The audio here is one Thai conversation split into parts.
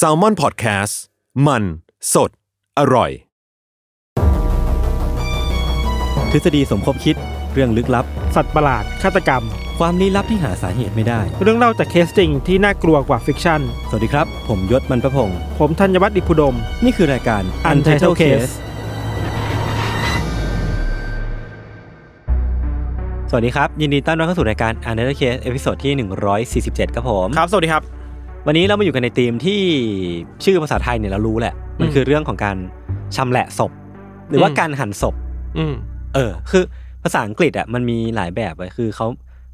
s a l ม o n PODCAST มัน สด อร่อย ทฤษฎีสมคบคิด เรื่องลึกลับ สัตว์ประหลาดฆาตกรรม ความลี้ลับที่หาสาเหตุไม่ได้ เรื่องเล่าจากเคสจริงที่น่ากลัวกว่าฟิกชั่นสวัสดีครับ ผมยศมันประพง์ผมธัญวัฒน์อิพุดมนี่คือรายการ Untitled Case สวัสดีครับ ยินดีต้อนรับเข้าสู่รายการ Untitled Case เอพิโซดที่147ครับผมครับสวัสดีครับวันนี้เรามาอยู่กันในธีมที่ชื่อภาษาไทยเนี่ย เรารู้แหละ มันคือเรื่องของการชำแหละศพ หรือว่าการหั่นศพเออคือภาษาอังกฤษอ่ะมันมีหลายแบบเลยคือเขา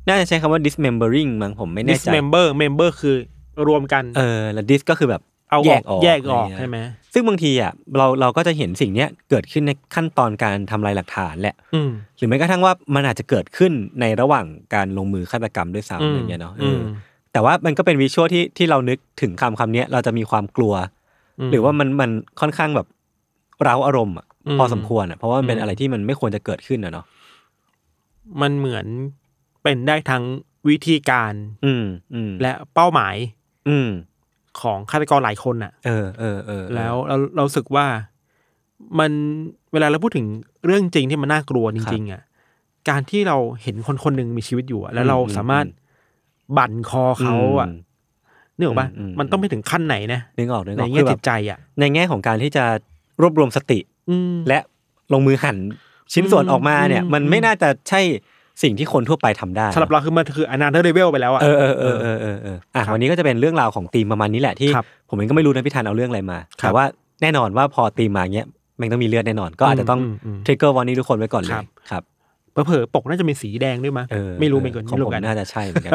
น่าจะใช้คำว่า dismembering มั้งผมไม่แน่ใจ dismember member คือรวมกันเออแล้ว dis ก็คือแบบเอาออกแยกออกใช่ไหมซึ่งบางทีอ่ะเราเราก็จะเห็นสิ่งเนี้ยเกิดขึ้นในขั้นตอนการทำลายหลักฐานแหละหรือแม้กระทั่งว่ามันอาจจะเกิดขึ้นในระหว่างการลงมือฆาตกรรมด้วยซ้ำอย่างเงี้ยเนาะแต่ว่ามันก็เป็นวิชวลที่ที่เรานึกถึงคำคำนี้เราจะมีความกลัวหรือว่ามันมันค่อนข้างแบบเราอารมณ์พอสมควรอ่ะ เพราะว่ามันเป็นอะไรที่มันไม่ควรจะเกิดขึ้น่ะเนาะมันเหมือนเป็นได้ทั้งวิธีการ อืมและเป้าหมาย อืม ของฆาตกรหลายคนอ่ะ เออเออเออแล้วเราเราสึกว่ามันเวลาเราพูดถึงเรื่องจริงที่มันน่ากลัวจริงๆอ่ะ การที่เราเห็นคนคนหนึ่งมีชีวิตอยู่แล้ว เราสามารถบั่นคอเขาอ่ะนึกออกปะมันต้องไปถึงขั้นไหนนะนึกออกนึกออกในแง่จิตใจอ่ะในแง่ของการที่จะรวบรวมสติและลงมือหั่นชิ้นส่วนออกมาเนี่ย มันไม่น่าจะใช่สิ่งที่คนทั่วไปทำได้สำหรับเราคือมันคืออนาเธอร์เลเวลไปแล้วอ่ะเออเออเออเออเอออออ่ะวันนี้ก็จะเป็นเรื่องราวของตีมประมาณนี้แหละที่ ผมเองก็ไม่รู้นะพี่ธันเอาเรื่องอะไรมาแต่ว่าแน่นอนว่าพอตีมมาเงี้ยมันต้องมีเลือดแน่นอนก็อาจจะต้องทริกเกอร์วันนี้ทุกคนไว้ก่อนเลยครับเผลอปกน่าจะเป็นสีแดงด้วยมั้ยไม่รู้เหมือนกันของผมน่าจะใช่เหมือนกัน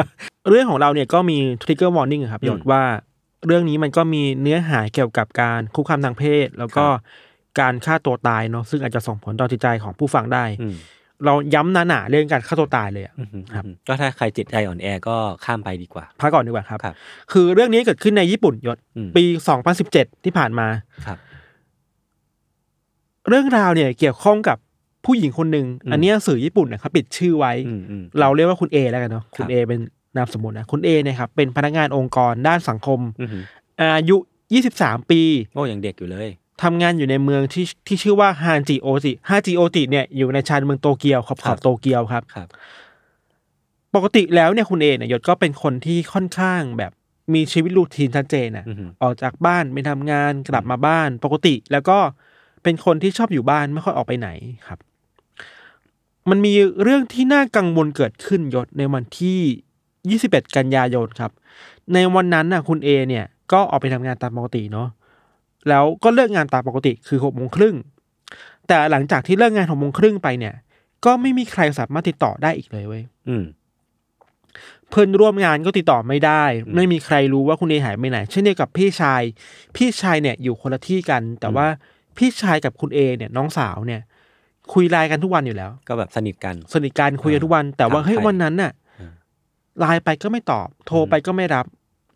เรื่องของเราเนี่ยก็มีทริกเกอร์วอร์นิ่งครับยดว่าเรื่องนี้มันก็มีเนื้อหาเกี่ยวกับการคุกคามทางเพศ แล้วก็การฆ่าตัวตายเนาะซึ่งอาจจะส่งผลต่อจิตใจของผู้ฟังได้ เราย้ำหนาๆเรื่องการฆ่าตัวตายเลยครับก็ถ้าใครจิตใจอ่อนแอก็ข้ามไปดีกว่าพักก่อนดีกว่าครับคือเรื่องนี้เกิดขึ้นในญี่ปุ่นยศปีสสองพันิบเจ็ดที่ผ่านมาครับ เรื่องราวเนี่ย เกี่ยวข้องกับผู้หญิงคนหนึ่งอันนี้สื่อญี่ปุ่นนะครับ ปิดชื่อไว้เราเรียกว่าคุณเอแล้วกันเนาะคุณเอเป็นนามสมมตินะคุณเอเนี่ยครับเป็นพนักงานองค์กร ด้านสังคมอายุยี่สสิบามปีโอ้ยังเด็กอยู่เลยทำงานอยู่ในเมืองที่ที่ชื่อว่าฮานจิโอจิฮานจิโอจิเนี่ยอยู่ในชานเมืองโตเกียวขอบขอบโตเกียว ครับครับ ปกติแล้วเนี่ยคุณเอเนี่ยยศก็เป็นคนที่ค่อนข้างแบบมีชีวิตรูทีนชัดเจนนะออกจากบ้านไปทำงานกลับมาบ้าน ปกติแล้วก็เป็นคนที่ชอบอยู่บ้านไม่ค่อยออกไปไหนครับมันมีเรื่องที่น่ากังวลเกิดขึ้นยศในวันที่ 21 กันยายนครับ ในวันนั้นนะคุณเอเนี่ยก็ออกไปทำงานตามปกติเนาะแล้วก็เลิกงานตามปกติคือหกโมงครึ่ง แต่หลังจากที่เลิกงานหกโมงครึ่งไปเนี่ย ก็ไม่มีใครสามารถติดต่อได้อีกเลยเว้ยเพื่อนร่วมงานก็ติดต่อไม่ได้ ไม่มีใครรู้ว่าคุณเอหายไปไหนเช่นเดียวกับพี่ชาย พี่ชายเนี่ยอยู่คนละที่กัน แต่ว่าพี่ชายกับคุณเอเนี่ย น้องสาวเนี่ยคุยไลน์กันทุกวันอยู่แล้ว ก็แบบสนิทกัน สนิทกันคุยกันทุกวัน แต่ว่าเฮ้ยวันนั้นน่ะไลน์ไปก็ไม่ตอบ โทรไปก็ไม่รับ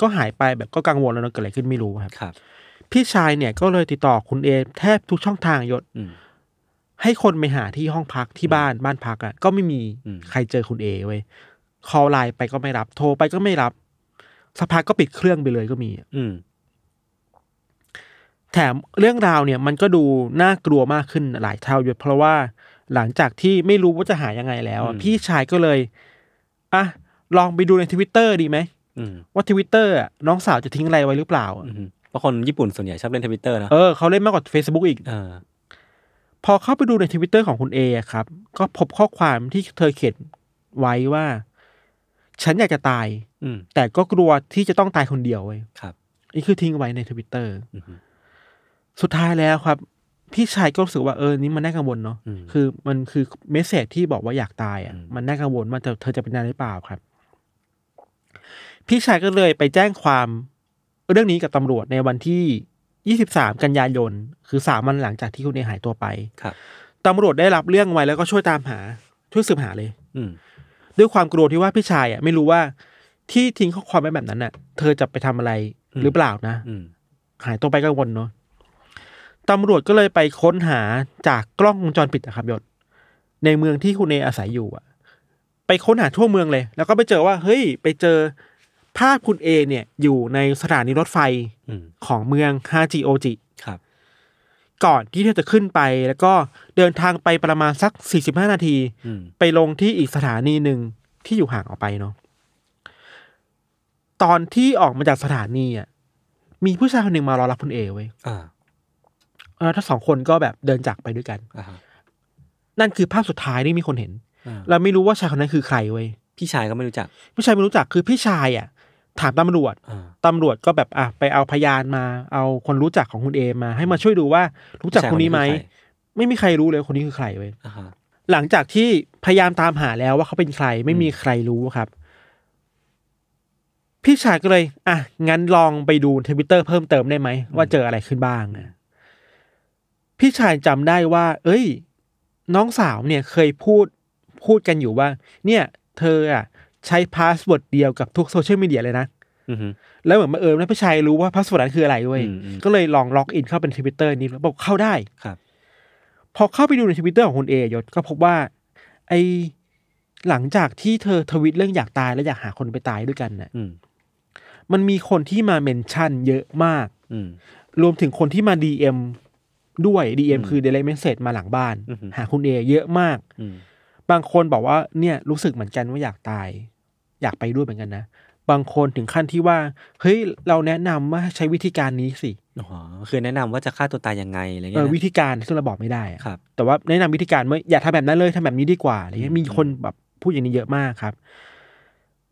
ก็หายไปแบบก็กังวลแล้วเกิดอะไรขึ้นไม่รู้ครับ พี่ชายเนี่ย ก็เลยติดต่อคุณเอแทบทุกช่องทางยศให้คนไปหาที่ห้องพักที่บ้านบ้านพักอะ่ะก็ไม่มีใครเจอคุณเอไว้คอลไลน์ไปก็ไม่รับโทรไปก็ไม่รับสภากก็ปิดเครื่องไปเลยก็มี อืแถมเรื่องราวเนี่ย มันก็ดูน่ากลัวมากขึ้น หลายเท่าอยู่เพราะว่า หลังจากที่ไม่รู้ว่าจะหายังไงแล้ว พี่ชายก็เลยอ่ะลองไปดูในทวิตเตอร์ดีไหมว่าทวิตเตอร์น้องสาวจะทิ้งอะไรไว้หรือเปล่าเพราะคนญี่ปุ่นส่วนใหญ่ชอบเล่นทวิตเตอร์นะ เออเขาเล่นมากกว่า Facebook อีกอพอเข้าไปดูในทวิตเตอร์ของคุณเอครับ ก็พบข้อความที่เธอเขียนไว้ว่า ฉันอยากจะตายแต่ก็กลัวที่จะต้องตายคนเดียวเว้ยครับ นี่คือทิ้งไว้ในทวิตเตอร์สุดท้ายแล้วครับ พี่ชายก็รู้สึกว่าเออนี้มันน่ากังวลเนาะคือมันคือเมสเซจที่บอกว่าอยากตายอ่ะ มันน่ากังวลว่าเธอจะเป็นอะไรหรือเปล่าครับ พี่ชายก็เลยไปแจ้งความ เรื่องนี้กับตำรวจในวันที่ยี่สิบสามกันยายนคือสามวันหลังจากที่คุณเอหายตัวไปครับตำรวจได้รับเรื่องไว้แล้วก็ช่วยตามหา ช่วยสืบหาเลย อืด้วยความกลัวที่ว่าพี่ชายอ่ะไม่รู้ว่าที่ทิ้งข้อความไว้แบบนั้นะ่ะ เธอจะไปทำอะไร หรือเปล่านะหายตัวไปกังวลเนาะตำรวจก็เลยไปค้นหาจากกล้องวงจรปิดนะครับยศในเมืองที่คุณเออาศัยอยู่อะไปค้นหาทั่วเมืองเลย แล้วก็ไปเจอว่าเฮ้ย ไปเจอภาพคุณเอ เนี่ย อยู่ในสถานีรถไฟของเมืองฮาจิโอจิครับ ก่อนที่เธอจะขึ้นไป แล้วก็เดินทางไปประมาณสักสี่สิบห้านาทีไปลงที่อีกสถานีหนึ่งที่อยู่ห่างออกไปเนาะตอนที่ออกมาจากสถานีอ่ะมีผู้ชายคนหนึ่งมารอรับคุณเอไว้อ่าเออทั้งสองคนก็แบบเดินจากไปด้วยกันอนั่นคือภาพสุดท้ายที่มีคนเห็น เราไม่รู้ว่าชายคนนั้นคือใครเว้ย พี่ชายก็ไม่รู้จัก พี่ชายไม่รู้จักคือพี่ชายอ่ะ ถามตำรวจ ตำรวจก็แบบอ่ะไปเอาพยานมา เอาคนรู้จักของคุณเอมา ให้มาช่วยดูว่า รู้จักคนนี้ไหม ไม่มีใครรู้เลยคนนี้คือใครเว้ยหลังจากที่พยายามตามหาแล้วว่าเขาเป็นใครไม่มีใครรู้ครับ พี่ชายก็เลย อ่ะงั้นลองไปดูทวิตเตอร์เพิ่มเติมได้ไหม ว่าเจออะไรขึ้นบ้างนะพี่ชายจำได้ว่า เอ้ย น้องสาวเนี่ยเคยพูด พูดกันอยู่ว่า เนี่ย เธออ่ะใช้พาสเวิร์ดเดียวกับทุกโซเชียลมีเดียเลยนะ แล้วเหมือนมาเอิมแล้วพี่ชายรู้ว่าพาสเวิร์ดนั้นคืออะไรเว้ย ก็เลยลองล็อกอินเข้าเป็นทวิตเตอร์นี้ บอกเข้าได้ครับพอเข้าไปดูในทวิตเตอร์ของคุณเอยศก็พบว่า ไอหลังจากที่เธอทวิตเรื่องอยากตายและอยากหาคนไปตายด้วยกันเนะ่ยมันมีคนที่มาเมนชั่นเยอะมาก รวมถึงคนที่มาดีเอ็มด้วย DM คือ Direct Message มาหลังบ้านหาคุณเอ เยอะมากบางคนบอกว่า เนี่ยรู้สึกเหมือนกันว่าอยากตาย อยากไปด้วยเหมือนกันนะ บางคนถึงขั้นที่ว่าเฮ้ยเราแนะนำว่าใช้วิธีการนี้สิอคือแนะนำว่าจะฆ่าตัวตายยังไงอะไรเงี้ยวิธีการซึ่งเราบอกไม่ได้ ครับ แต่ว่าแนะนำวิธีการไม่อย่าทำแบบนั้นเลยทำแบบนี้ดีกว่าอะไรเงี้ยมีคนแบบพูดอย่างนี้เยอะมากครับ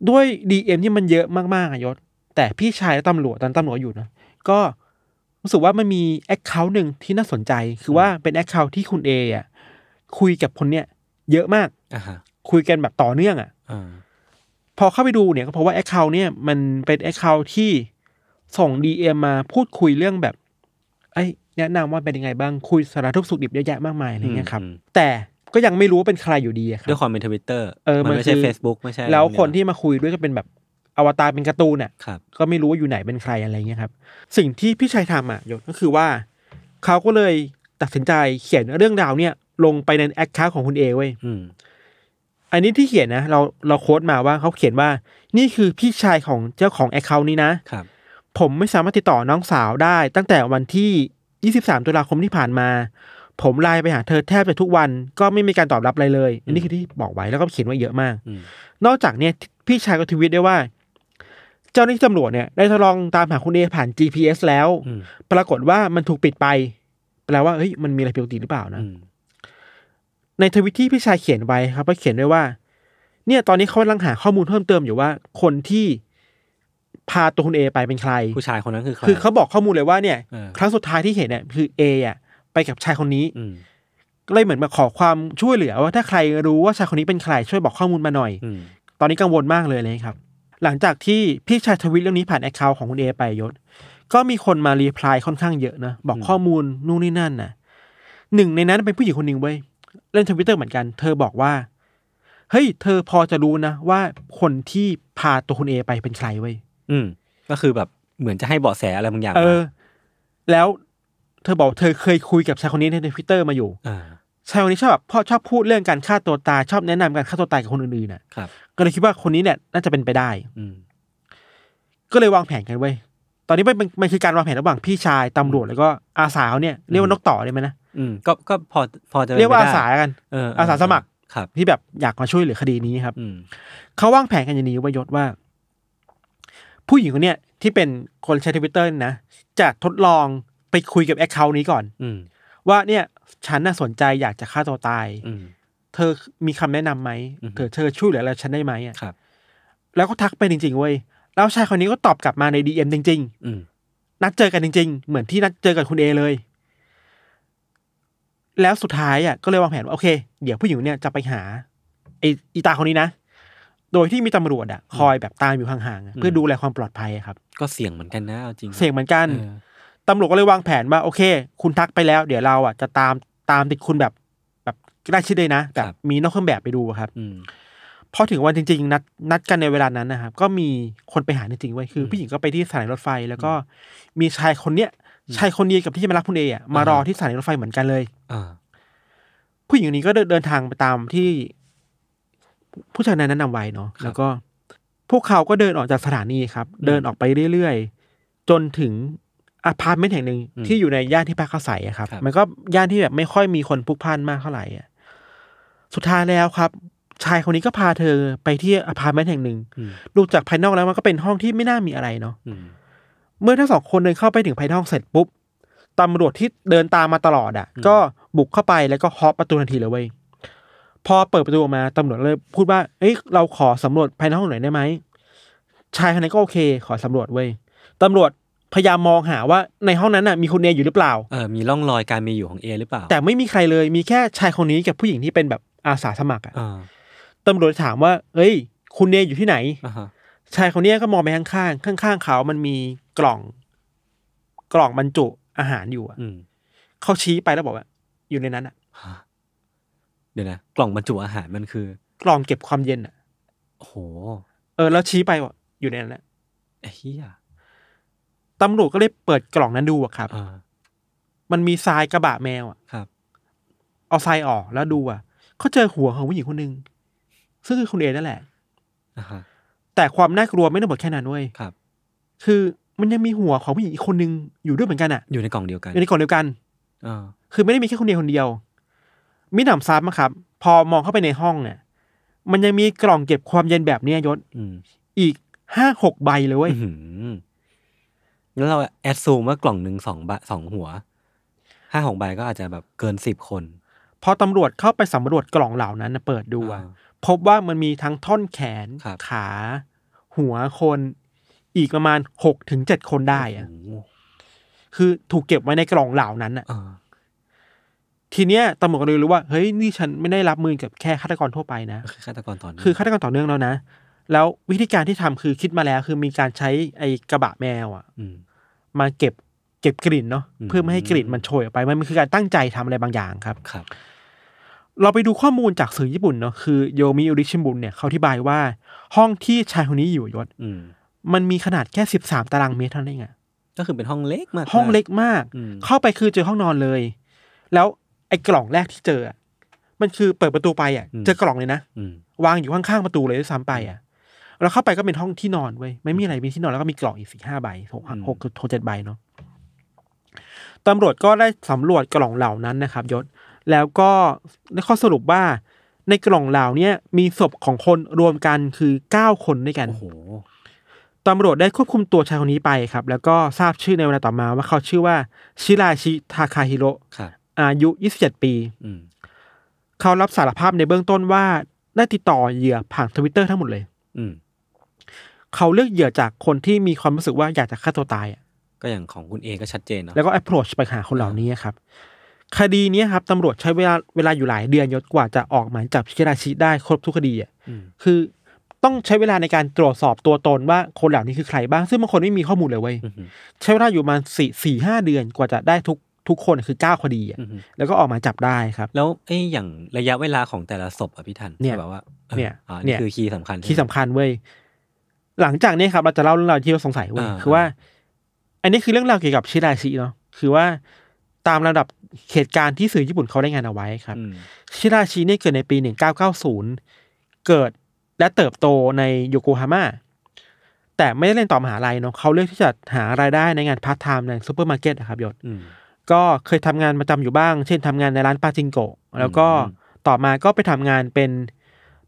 ด้วยดีเอ็มที่มันเยอะมากๆอะยศแต่พี่ชายตำรวจตอนตำรวจอยู่นะก็รู้สึกว่ามันมีแอคเคาท์หนึ่งที่น่าสนใจคือว่าเป็นแอคเคาท์ที่คุณเออ่ะคุยกับคนเนี้ยเยอะมากอ่ะคุยกันแบบต่อเนื่องอ่ะพอเข้าไปดูเนี่ยก็เพราะว่าแอคเคาท์เนี่ยมันเป็นแอคเคาท์ที่ส่งดีเอมาพูดคุยเรื่องแบบ ไอ้ แนะนำว่าเป็นยังไงบ้างคุยสารทุกสุขดิบเยอะแยะมากมายอะไรเงี้ยครับ แต่ก็ยังไม่รู้ว่าเป็นใครอยู่ดีครับด้วยความเป็นทวิตเตอร์เออมันไม่ใช่ Facebook ไม่ใช่แล้ว คนที่มาคุยด้วยก็เป็นแบบอวตารเป็นการ์ตูนเนี่ยก็ไม่รู้ว่าอยู่ไหนเป็นใครอะไรเงี้ยครับ สิ่งที่พี่ชัยทำอ่ะยศก็คือว่า เขาก็เลยตัดสินใจเขียนเรื่องราวเนี่ยลงไปในแอคเคาท์ของคุณเอเว้ย อันนี้ที่เขียนนะ เราเราโค้ดมาว่าเขาเขียนว่า นี่คือพี่ชายของเจ้าของแอคเคาท์นี้นะ ครับ ผมไม่สามารถติดต่อน้องสาวได้ ตั้งแต่วันที่ 23ตุลาคมที่ผ่านมา ผมไลน์ไปหาเธอแทบจะทุกวัน ก็ไม่มีการตอบรับอะไรเลย อันนี้คือที่บอกไว้แล้วก็เขียนไว้เยอะมาก นอกจากเนี้ยพี่ชายก็ทวิตได้ว่าเจ้าหน้าที่ตำรวจเนี่ยได้ทดลองตามหาคุณเอผ่าน GPS แล้ว ปรากฏว่ามันถูกปิดไปแปลว่าเฮ้ย มันมีอะไรผิดปกติหรือเปล่านะในทวิตที่พี่ชายเขียนไว้ครับ ก็เขียนไว้ว่า เนี่ยตอนนี้เขากำลังหาข้อมูลเพิ่มเติมอยู่ว่าคนที่พาตัวคุณเอไปเป็นใครผู้ชายคนนั้นคือใคร คือเขาบอกข้อมูลเลยว่าเนี่ย ครั้งสุดท้ายที่เห็นเนี่ยคือเออ่ะไปกับชายคนนี้ก็เลยเหมือนมาขอความช่วยเหลือว่าถ้าใครรู้ว่าชายคนนี้เป็นใคร ช่วยบอกข้อมูลมาหน่อยตอนนี้กังวลมากเลยเลยครับหลังจากที่พี่ชายทวิตเรื่องนี้ผ่านแอคเคาท์ของคุณเอ ไปยศ ก็มีคนมารีプライค่อนข้างเยอะนะบอกข้อมูลนู่นนี่นั่นนะหนึ่งในนั้นเป็นผู้หญิงคนหนึ่งเว้ยเล่นทวิตเตอร์เหมือนกันเธอบอกว่าเฮ้ยเธอพอจะรู้นะว่าคนที่พาตัวคุณเอไปเป็นใครเว้ยอืมก็คือแบบเหมือนจะให้เบาะแสอะไรบางอย่างเออแล้วเธอบอกเธอเคยคุยกับชายคนนี้ในทวิตเตอร์มาอยู่ชายคนนี้ชอบแบบพ่อชอบพูดเรื่องการฆ่าตัวตายชอบแนะนำการฆ่าตัวตายกับคนอื่นๆนะครับก็เลยคิดว่าคนนี้เนี่ยน่าจะเป็นไปได้ อืก็เลยวางแผนกันไว้ ตอนนี้มันมันมคือการวางแผนระหว่างพี่ชาย ตำรวจ แล้วก็อาสาวเนี่ยเรียกว่านกต่อได้ไหมนะอืมก็ก็พอพอจะเรียกว่าอาสากันเอออาสาสมัครครับที่แบบอยากมาช่วยเหลือคดีนี้ครับ อืเขาวางแผนกันอย่างนี้ว่ายศว่า ผู้หญิงคนเนี้ยที่เป็นคนใช้ทวิตเตอร์นะจะทดลองไปคุยกับแอคเคาท์นี้ก่อน อืม ว่าเนี่ย ฉันน่ะสนใจอยากจะฆ่าตัวตาย อืเธอมีคำแนะนํำไหม เธอเธอช่วยเหลืออะไรฉันได้ไหมอ่ะครับ แล้วก็ทักไปจริงๆเว้ยแล้วชายคนนี้ก็ตอบกลับมาในดีเอ็มจริง ๆ อืนัดเจอกันจริงๆ เหมือนที่นัดเจอกับคุณเอเลย แล้วสุดท้ายอ่ะก็เลยวางแผนว่า โอเค เดี๋ยวผู้หญิงเนี่ยจะไปหาไออีตาคนนี้นะ โดยที่มีตำรวจอ่ะคอยแบบตามอยู่ห่างๆเพื่อดูแลความปลอดภัยครับ ก็เสี่ยงเหมือนกันนะจริงเสี่ยงเหมือนกันตำรวจก็เลยวางแผนว่าโอเค คุณทักไปแล้ว เดี๋ยวเราอ่ะ จะตามตามติดคุณแบบได้ชิดเลยนะแบบมีนอกเครื่องแบบไปดูครับพอถึงวันจริงๆ นัดนัดกันในเวลานั้นนะครับ ก็มีคนไปหาจริงๆไว้คือ ผู้หญิงก็ไปที่สถานีรถไฟ แล้วก็ มีชายคนเนี้ยชายคนเดียวกับที่จะมารับคุณเออ่ะมารอที่สถานีรถไฟเหมือนกันเลยอผู้หญิงนี้ก็เดินทางไปตามที่ผู้ชายนั้นแนะนำไว้เนาะแล้วก็พวกเขาก็เดินออกจากสถานีครับ เดินออกไปเรื่อยๆ จนถึงอพาร์ตเมนต์แห่งหนึ่ง ที่อยู่ในย่านที่พักอาศัยครับมันก็ย่านที่แบบ ไม่ค่อยมีคนพลุกพล่านมากเท่าไหร่อ่ะสุดท้ายแล้วครับ ชายคนนี้ก็พาเธอไปที่อพาร์ตเมนต์แห่งหนึ่งดูจากภายนอกแล้วมันก็เป็นห้องที่ไม่น่ามีอะไรเนาะเมื่อทั้งสองคนเดินเข้าไปถึงภายนอกเสร็จปุ๊บตำรวจที่เดินตามมาตลอดอ่ะก็บุกเข้าไปแล้วก็ฮอปประตูทันทีเลยเว้ยพอเปิดประตูออกมาตำรวจเลยพูดว่าเอ้ยเราขอสำรวจภายในห้องหน่อยได้ไหมชายคนนี้ก็โอเค ขอสำรวจเว้ยตำรวจพยายามมองหาว่า ในห้องนั้นน่ะมีคนเออยู่หรือเปล่าเออมีร่องรอยการมีอยู่ของเอหรือเปล่าแต่ไม่มีใครเลย มีแค่ชายคนนี้กับผู้หญิงที่เป็นแบบอาสาสมัครอ่ะตำรวจถามว่าเอ้ย คุณเนยอยู่ที่ไหนชายคนนี้ก็มองไปข้างๆข้างๆเขา มันมีกล่อง กล่องบรรจุอาหารอยู่อ่ะเขาชี้ไปแล้วบอกว่า อยู่ในนั้นอ่ะเดี๋ยวนะ กล่องบรรจุอาหารมันคือ กล่องเก็บความเย็นอ่ะโห เออ แล้วชี้ไปว่าอยู่ในนั้นแหละไอ้เฮียตำรวจก็เลยเปิดกล่องนั้นดูอ่ะครับมันมีทรายกระบะแมวอ่ะครับเอาทรายออกแล้วดูอ่ะเขาเจอหัวของผู้หญิงคนหนึ่งซึ่งคือคุณเอนั่นแหละแต่ความน่ากลัวไม่ได้หมดแค่นั้นเว้ยครับ คือมันยังมีหัวของผู้หญิงอีกคนหนึ่งอยู่ด้วยเหมือนกันอ่ะ อยู่ในกล่องเดียวกันอยู่ในกล่องเดียวกันอคือไม่ได้มีแค่คนเดียวคนเดียวมีหนำซมาครับ พอมองเข้าไปในห้องเนี่ย มันยังมีกล่องเก็บความเย็นแบบเนี้ยยศอีกห้าหกใบเลยเว้ยแล้วเราแอดซูมว่ากล่องหนึ่งสองบะสองหัวห้าหกใบก็อาจจะแบบเกินสิบคนพอตำรวจเข้าไปสำรวจกล่องเหล่านั้นเปิดดูพบว่ามันมีทั้งท่อนแขน ขา หัวคนอีกประมาณหกถึงเจ็ดคนได้อะคือถูกเก็บไว้ในกล่องเหล่านั้นอะทีเนี้ยตำรวจก็เลยรู้ว่า เฮ้ย นี่ฉันไม่ได้รับมือกับแค่ฆาตกรทั่วไปนะคือฆาตกรต่อเนื่องคือฆาตกรต่อเนื่องแล้วนะ แล้ววิธีการที่ทำคือคิดมาแล้วคือมีการใช้ไอ้กระบะแมว อ่ะมาเก็บ เก็บกลิ่นเนาะเพื่อไม่ให้กลิ่นมันโชยออกไป มันคือการตั้งใจทำอะไรบางอย่างครับ ครับเราไปดูข้อมูลจากสื่อญี่ปุ่นเนาะคือโยมิอุริชิบุนเนี่ย เขาอธิบายว่า ห้องที่ชายคนนี้อยู่ยศมันมีขนาดแค่สิบสามตารางเมตรเท่านั้นเองอะก็คือเป็นห้องเล็กมากห้องเล็กมาก เข้าไปคือเจอห้องนอนเลย แล้วไอ้กล่องแรกที่เจอมันคือเปิดประตูไปอ่ะ เจอกล่องเลยนะวางอยู่ข้าง ๆ ประตูเลยด้วยซ้ำไปอ่ะเราเข้าไปก็เป็นห้องที่นอนเว้ยไม่มีอะไรมีที่นอน แล้วก็มีกล่องอีกสี่ห้าใบหกหกหกเจ็ดใบเนาะตำรวจก็ได้สำรวจกล่องเหล่านั้นนะครับยศแล้วก็ได้ข้อสรุปว่าในกล่องเหล่านี้มีศพของคนรวมกันคือเก้าคนด้วยกันโอ้โหตำรวจได้ควบคุมตัวชายคนนี้ไปครับ แล้วก็ทราบชื่อในเวลาต่อมาว่าเขาชื่อว่าชิราชิทาคาฮิโรอายุ27ปีเขารับสารภาพในเบื้องต้นว่าได้ติดต่อเหยื่อผ่านทวิตเตอร์ทั้งหมดเลยเขาเลือกเหยื่อจากคนที่มีความรู้สึกว่าอยากจะฆ่าตัวตายก็อย่างของคุณเองก็ชัดเจนเนาะแล้วก็ approach ไปหาคนเหล่านี้ครับคดีนี้ครับตำรวจใช้เวลาเวลาอยู่หลายเดือนยศกว่าจะออกหมายจับชิราชิได้ ครบทุกคดีอ่ะคือต้องใช้เวลาในการตรวจสอบตัวตนว่าคนเหล่านี้คือใครบ้างซึ่งบางคนไม่มีข้อมูลเลยเว้ยใช้เวลาอยู่มาสี่สี่ห้าเดือนกว่าจะได้ทุกทุกคนคือเก้าคดีแล้วก็ออกมาจับได้ครับ แล้วไอ้อย่างระยะเวลาของแต่ละศพอ่ะพี่ทันเนี่ยแบบว่าเนี่ยเนี่ยคือคีย์สำคัญคีย์สำคัญเว้ยหลังจากนี้ครับเราจะเล่าเรื่องราวที่เราสงสัยเว้ยคือว่า อันนี้คือเรื่องราวเกี่ยวกับชิราชิเนาะคือว่าตามระดับเหตุการณ์ที่สื่อญี่ปุ่นเขาได้งานเอาไว้ครับ ชิราชิเนี่เกิดในปี 1990 เกิดและเติบโตในโยโกฮาม่าแต่ไม่ได้เล่นต่อมหาลัยเนาะเขาเลือกที่จะหารายได้ในงานพาร์ทไทม์ในซูเปอร์มาร์เก็ตครับยศก็เคยทำงานประจาอยู่บ้าง เช่น ทำงานในร้านปาจิงโกะแล้วก็ต่อมาก็ไปทำงานเป็น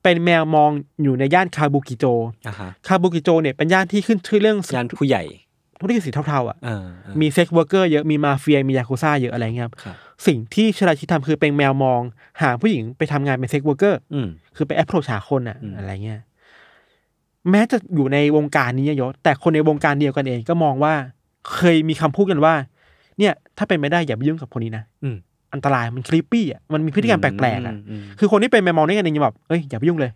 เป็นแมวมองอยู่ในย่านคาบุกิโจคาบุกิโจเนี่ยเป็นย่านที่ขึ้นชื่อเรื่องย่านผู้ใหญ่ธุรกิจสีเทาๆอ่ะมีเซ็กเวิร์กเกอร์เยอะ มีมาเฟีย มียาคุซ่าเยอะอะไรเงี้ยครับ สิ่งที่ชราชิตทำคือเป็นแมวมอง หาผู้หญิงไปทำงานเป็นเซ็กเวิร์กเกอร์คือไปแอปโรชาคนอ่ะ อะไรเงี้ย แม้จะอยู่ในวงการนี้เยอะ แต่คนในวงการเดียวกันเองก็มองว่าเคยมีคำพูดกันว่า เนี่ย ถ้าเป็นไม่ได้อย่าไปยุ่งกับคนนี้นะ อันตรายมันคลิปปี้อ่ะ มันมีพฤติกรรมแปลกๆอ่ะ คือคนที่เป็นแมวมองนี่กันเองแบบเอ้ยอย่าไปยุ่งเลย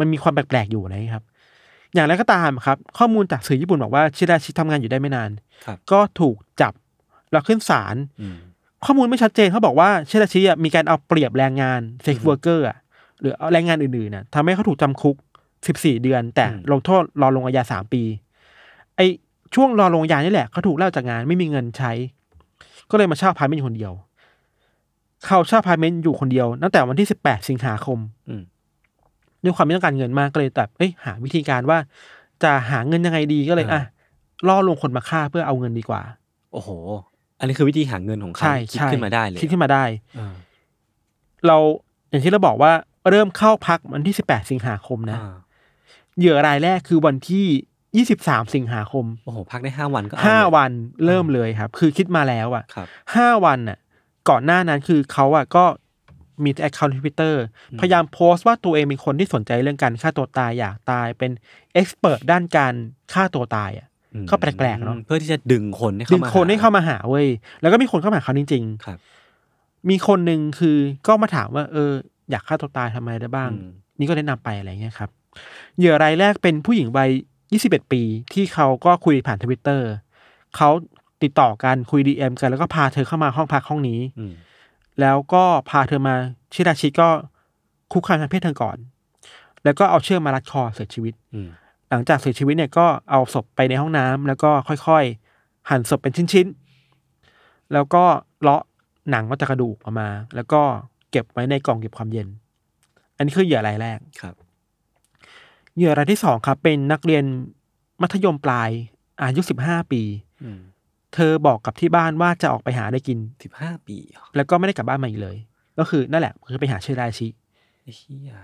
มันมีความแปลกๆอยู่อะไรครับอย่างไรก็ตามครับ ข้อมูลจากสื่อญี่ปุ่นบอกว่า ชิดาชิทำงานอยู่ได้ไม่นานก็ถูกจับแล้วขึ้นศาลข้อมูลไม่ชัดเจนเขาบอกว่า ชิดาชิมีการเอาเปรียบแรงงานเซ็กเวอร์เกอร์หรือแรงงานอื่นๆนะทำให้เขาถูกจำคุกสิบสี่เดือน แต่ลงโทษรอลงอาญาสามปี ไอช่วงรอลงอาญานี่แหละ เขาถูกเล่าจากงานไม่มีเงินใช้ ก็เลยมาเช่าพาร์ทเมนต์คนเดียว เขาเช่าพาร์ทเมนต์อยู่คนเดียวตั้งแต่วันที่สิบแปดสิงหาคมด้วยความไม่ต้องการเงินมากก็เลยแบบเอ้ยหาวิธีการว่าจะหาเงินยังไงดีก็เลยอ่ะล่อลวงคนมาฆ่าเพื่อเอาเงินดีกว่า โอ้โห อันนี้คือวิธีหาเงินของเขาคิดขึ้นมาได้เลยคิดขึ้นมาได้เราอย่างที่เราบอกว่า เริ่มเข้าพักวันที่สิบแปดสิงหาคมนะ เหยื่อรายแรกคือวันที่ยี่สิบสามสิงหาคมโอ้โหพักได้ห้าวันก็ห้าวัน เริ่มเลยครับ คือคิดมาแล้วอ่ะห้าวันอ่ะก่อนหน้านั้นคือเขาอ่ะก็มีแอคเคาท์ทวิตเตอร์พยายามโพสต์ว่าตัวเองเป็นคนที่สนใจเรื่องการฆ่าตัวตายอยากตายเป็นเอ็กซ์เพรสด้านการฆ่าตัวตายอ่ะก็แปลกๆเนาะเพื่อที่จะดึงคนให้เข้ามาดึงคนให้เข้ามาหาเว้ยแล้วก็มีคนเข้ามาหาเขาจริงๆ ครับ มีคนหนึ่งคือก็มาถามว่า เอออยากฆ่าตัวตายทำไมได้บ้าง นี่ก็แนะนำไปอะไรเงี้ยครับเหยื่อรายแรกเป็นผู้หญิงวัยยี่สิบเอ็ดปีที่เขาก็คุยผ่านทวิตเตอร์เขาติดต่อกันคุยดีเอ็มกันแล้วก็พาเธอเข้ามาห้องพักห้องนี้แล้วก็พาเธอมาชิราชิก็คุกคามทางเพศเธอก่อน แล้วก็เอาเชือกมารัดคอเสียชีวิตหลังจากเสียชีวิตเนี่ยก็เอาศพไปในห้องน้ำ แล้วก็ค่อยๆหั่นศพเป็นชิ้นๆแล้วก็เลาะหนังกัจกระดูกออกมา แล้วก็เก็บไว้ในกล่องเก็บความเย็น อันนี้คือเหยื่อรายแรกครับ เหยื่อรายที่สองครับ เป็นนักเรียนมัธยมปลายอายุสิบห้าปีเธอบอกกับที่บ้านว่าจะออกไปหาได้กินสิบห้าปี แล้วก็ไม่ได้กลับบ้านมาอีกเลย ก็คือนั่นแหละคือไปหาเชื้อราชิไอ้เี้ย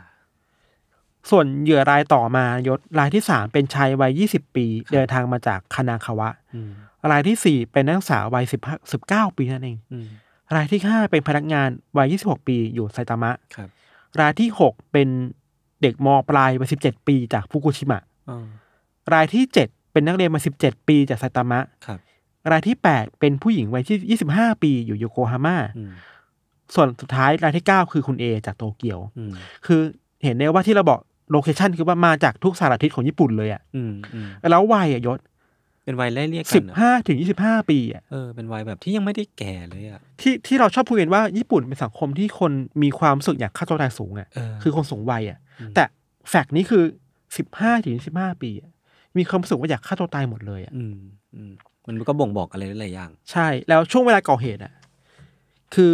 ส่วนเหยื่อรายต่อมายศรายที่สามเป็นชายวัยยี่สิบปี เดินทางมาจากคานางคาวะรายที่สี่เป็นนักศึกษาวัยสิบสิบเก้าปีนั่นเองอรายที่ห้าเป็นพนักงานวัยยี่สิบหกปีอยู่ไซตามะ ครับ รายที่หกเป็นเด็กมปลายวัยสิบเจ็ดปีจากฟุกุชิมะรายที่เจ็ดเป็นนักเรียนมาสิบเจ็ดปีจากไซตามะครับรายที่แปดเป็นผู้หญิงวัยที่ยี่สิบห้าปี อยู่โยโกฮาม่าส่วนสุดท้ายรายที่เก้าคือคุณเอจากโตเกียวคือเห็นได้ว่าที่เราบอกโลเคชันคือว่ามาจากทุกสารทิศของญี่ปุ่นเลยอ่ะแล้ววัยอ่ะยศ เป็นวัยเล่เรียกกันสิบห้าถึงยี่สิบห้าปี อ่ะเออเป็นวัยแบบที่ยังไม่ได้แก่เลยอ่ะ ที่ที่เราชอบพูดกันว่าญี่ปุ่นเป็นสังคมที่คนมีความสุขอยากฆ่าตัวตายสูงอ่ะ คือคนสูงวัยอ่ะ แต่แฟกนี้คือสิบห้าถึงยีสิบห้าปีมีความสุขว่าอยากฆ่าตัวตายหมดเลยอ่ะมันก็บ่งบอกอะไรหลายอย่าง ใช่แล้วช่วงเวลาก่อเหตุอ่ะคือ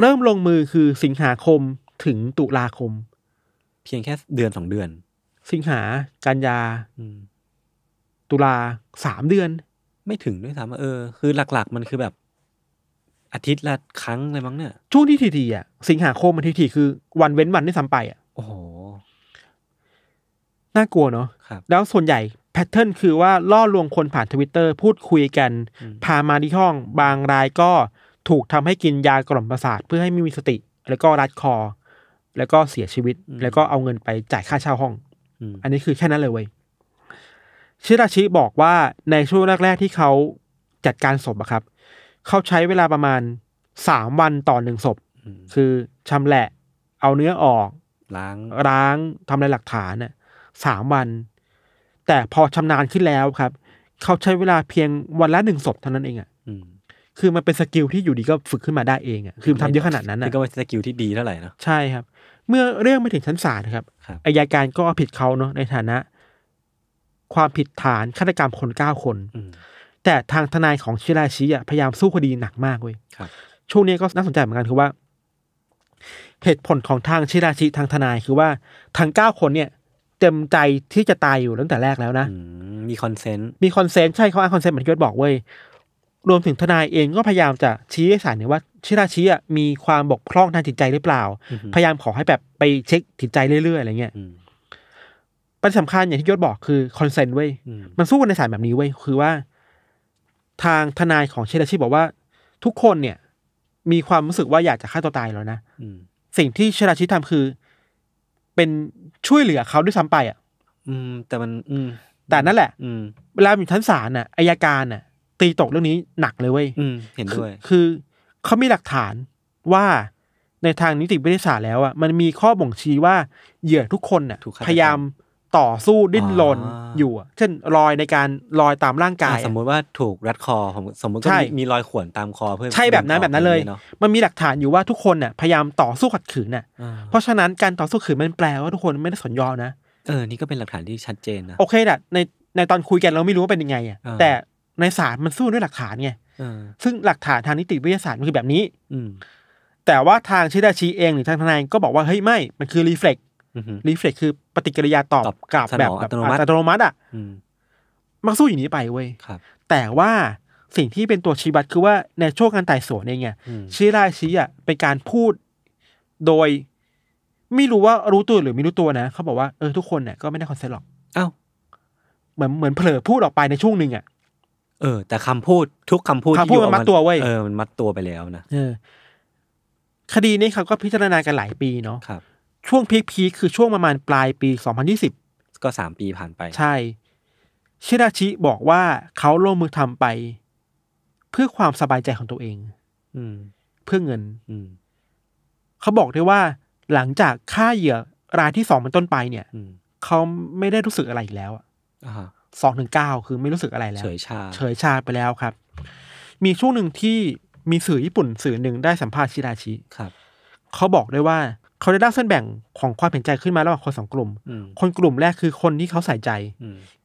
เริ่มลงมือคือสิงหาคมถึงตุลาคม เพียงแค่เดือนสองเดือน สิงหากันยาตุลาสามเดือน ไม่ถึงด้วยซ้ำเออคือหลักๆ มันคือแบบอาทิตย์ละครั้งเลยมั้งเนี่ย ช่วงที่ทีๆอ่ะสิงหาคมมันทีๆคือวันเว้นวันที่ซ้ำไปอ่ะโอ้โหน่ากลัวเนาะแล้วส่วนใหญ่แพทเทิร์นคือว่า ล่อลวงคนผ่านทวิตเตอร์ พูดคุยกัน พามาที่ห้อง บางรายก็ถูกทำให้กินยากล่อมประสาท เพื่อให้ไม่มีสติ แล้วก็รัดคอ แล้วก็เสียชีวิต แล้วก็เอาเงินไปจ่ายค่าเช่าห้อง อันนี้คือแค่นั้นเลยเว้ย ชิราชิบอกว่าในช่วงแรกๆที่เขาจัดการศพอะครับ เขาใช้เวลาประมาณสามวันต่อหนึ่งศพคือชำแหละเอาเนื้อออกล้างล้างทำลายหลักฐานน่ะสามวันแต่พอชำนาญขึ้นแล้วครับ เขาใช้เวลาเพียงวันละหนึ่งศพเท่านั้นเองอะ่ะคือมันเป็นสกิลที่อยู่ดีก็ฝึกขึ้นมาได้เองอะ่ะคือทำเยอะขนาดนั้นอะ่ะก็เป็นสกิลที่ดีเท่าไหร่นะใช่ครับ เมื่อเรื่องไ่ถึงชั้นศาลครับอายการก็ผิดเขาเนาะในฐานะความผิดฐานฆาตกรรมคนเก้าคน แต่ทางทนายของชิราชิอ่ะพยายามสู้คดีหนักมากเว้ยช่วงนี้ก็น่าสนใจเหมือนกันคือว่า เหตุผลของทางชิราชิทางทนายคือว่าทางเก้าคน เนี่ยเต็มใจที่จะตายอยู่ตั้งแต่แรกแล้วนะมีคอนเซนต์มีคอนเซนต์ใช่เขาอ้างคอนเซนต์เหมือนที่บอกเว้ยรวมถึงทนายเองก็พยายามจะชี้ให้ศาลเนี่ยว่าชิราชิอ่ะมีความบกพร่องทางจิตใจหรือเปล่า พยายามขอให้แบบไปเช็คจิตใจเรื่อย ๆอะไรเงี้ยประเด็นสำคัญอย่างที่ยศบอกคือคอนเซนต์เว้ย มันสู้กันในศาลแบบนี้เว้ยคือว่า ทางทนายของชิราชิบอกว่า ทุกคนเนี่ย มีความรู้สึกว่าอยากจะฆ่าตัวตายแล้วนะสิ่งที่ชิราชิทำคือเป็นช่วยเหลือเขาด้วยซ้ำไปอ่ะ อืม แต่มันอืมแต่นั่นแหละ อืมเวลาอยู่ชั้นศาลน่ะอายการน่ะ ตีตกเรื่องนี้หนักเลยเว้ยอืมเห็นด้วย คือ เขามีหลักฐานว่า ในทางนิติวิทยาศาสตร์แล้วอ่ะมันมีข้อบ่งชี้ว่าเหยื่อทุกคนน่ะพยายามต่อสู้ดิ้นรนอยู่เช่นรอยในการรอยตามร่างกายสมมุติว่าถูกรัดคอสมมติก็มีรอยข่วนตามคอเพื่อ ใช่แบบนั้นแบบนั้นเลย มันมีหลักฐานอยู่ว่าทุกคนน่ะพยายามต่อสู้ขัดขืนน่ะเพราะฉะนั้นการต่อสู้ขืนมันแปลว่าทุกคนไม่ได้สนยอมนะเออนี่ก็เป็นหลักฐานที่ชัดเจนนะโอเคแหละในในตอนคุยกันเราไม่รู้ว่าเป็นยังไงอ่ะแต่ในศาลมันสู้ด้วยหลักฐานไงซึ่งหลักฐานทางนิติวิทยาศาสตร์มันคือแบบนี้ อืแต่ว่าทางชิดาชีเองหรือทางทนายก็บอกว่าเฮ้ยไม่ มันคือรีเฟล็กรีเฟล็กคือปฏิกิริยาตอบกลับแบบอัตโนมัติอ่ะมันสู้อย่างนี้ไปเว้ยแต่ว่าสิ่งที่เป็นตัวชี้วัดคือว่าในช่วงการไต่สวนเองเนี่ยชี้ราชี้อ่ะ เป็นการพูดโดย ไม่รู้ว่ารู้ตัวหรือไม่รู้ตัวนะเขาบอกว่า เออ ทุกคนเนี่ยก็ไม่ได้คอนเซ็ปต์หรอก เอ้า เหมือนเหมือนเผลอพูดออกไปในช่วงหนึ่งอ่ะ เออ แต่คำพูดทุกคำพูดคำพูดมันมัดตัวเว้ยเออมันมัดตัวไปแล้วนะเออ คดีนี้เขาก็พิจารณากันหลายปีเนาะครับช่วงพีคีคือช่วงประมาณปลายปี 2020ก็สามปีผ่านไป ใช่ ชิราชิบอกว่าเขาลงมือทำไป เพื่อความสบายใจของตัวเอง อืม เพื่อเงิน อืเขาบอกได้ว่า หลังจากฆ่าเหยื่อรายที่สองเป็นต้นไปเนี่ย เขาไม่ได้รู้สึกอะไรอีกแล้วอะสองถึงเก้าคือไม่รู้สึกอะไรแล้ว เฉยชา เฉยชาไปแล้วครับ มีช่วงหนึ่งที่มีสื่อญี่ปุ่นสื่อหนึ่งได้สัมภาษณ์ชิราชิครับเขาบอกได้ว่าเขาได้ลักเส้นแบ่งของความเห็นใจขึ้นมาระหว่างคนสองกลุ่ม คนกลุ่มแรกคือคนที่เขาใส่ใจ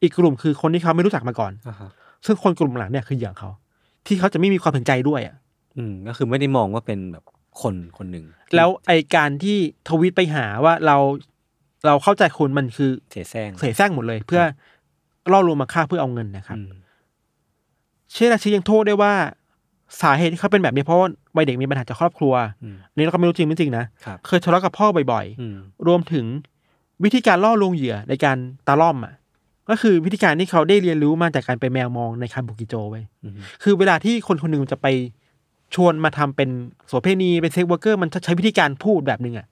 อีกกลุ่มคือคนที่เขาไม่รู้จักมาก่อน ซึ่งคนกลุ่มหลังเนี่ยคือเหยื่อเขาที่เขาจะไม่มีความเห็นใจด้วยอ่ะ อืม ก็คือไม่ได้มองว่าเป็นแบบคนคนหนึ่ง แล้วไอการที่ทวิตไปหาว่าเราเราเข้าใจคนมันคือเสียแซงเสียแซงหมดเลย เพื่อล่อลวงมาฆ่าเพื่อเอาเงินนะครับ เชืราชียังโทษได้ว่าสาเหตุที่เขาเป็นแบบนี้ เพราะวัยเด็กมีปัญหาจากครอบครัวอันนี้เราก็ไม่รู้จริงไม่จริงนะเคยทะเลาะกับพ่อบ่อยๆรวมถึง วิธีการล่อลวงเหยื่อในการตาล่อมอ่ะก็คือวิธีการที่เขาได้เรียนรู้มาจากการไปแมวมองในคันบุกิโจไว้คือเวลาที่คนคนหนึ่งจะไปชวนมาทำเป็นโสเภณีเป็นเซ็กเวอร์เกอร์มันใช้วิธีการพูดแบบหนึ่งอ่ะ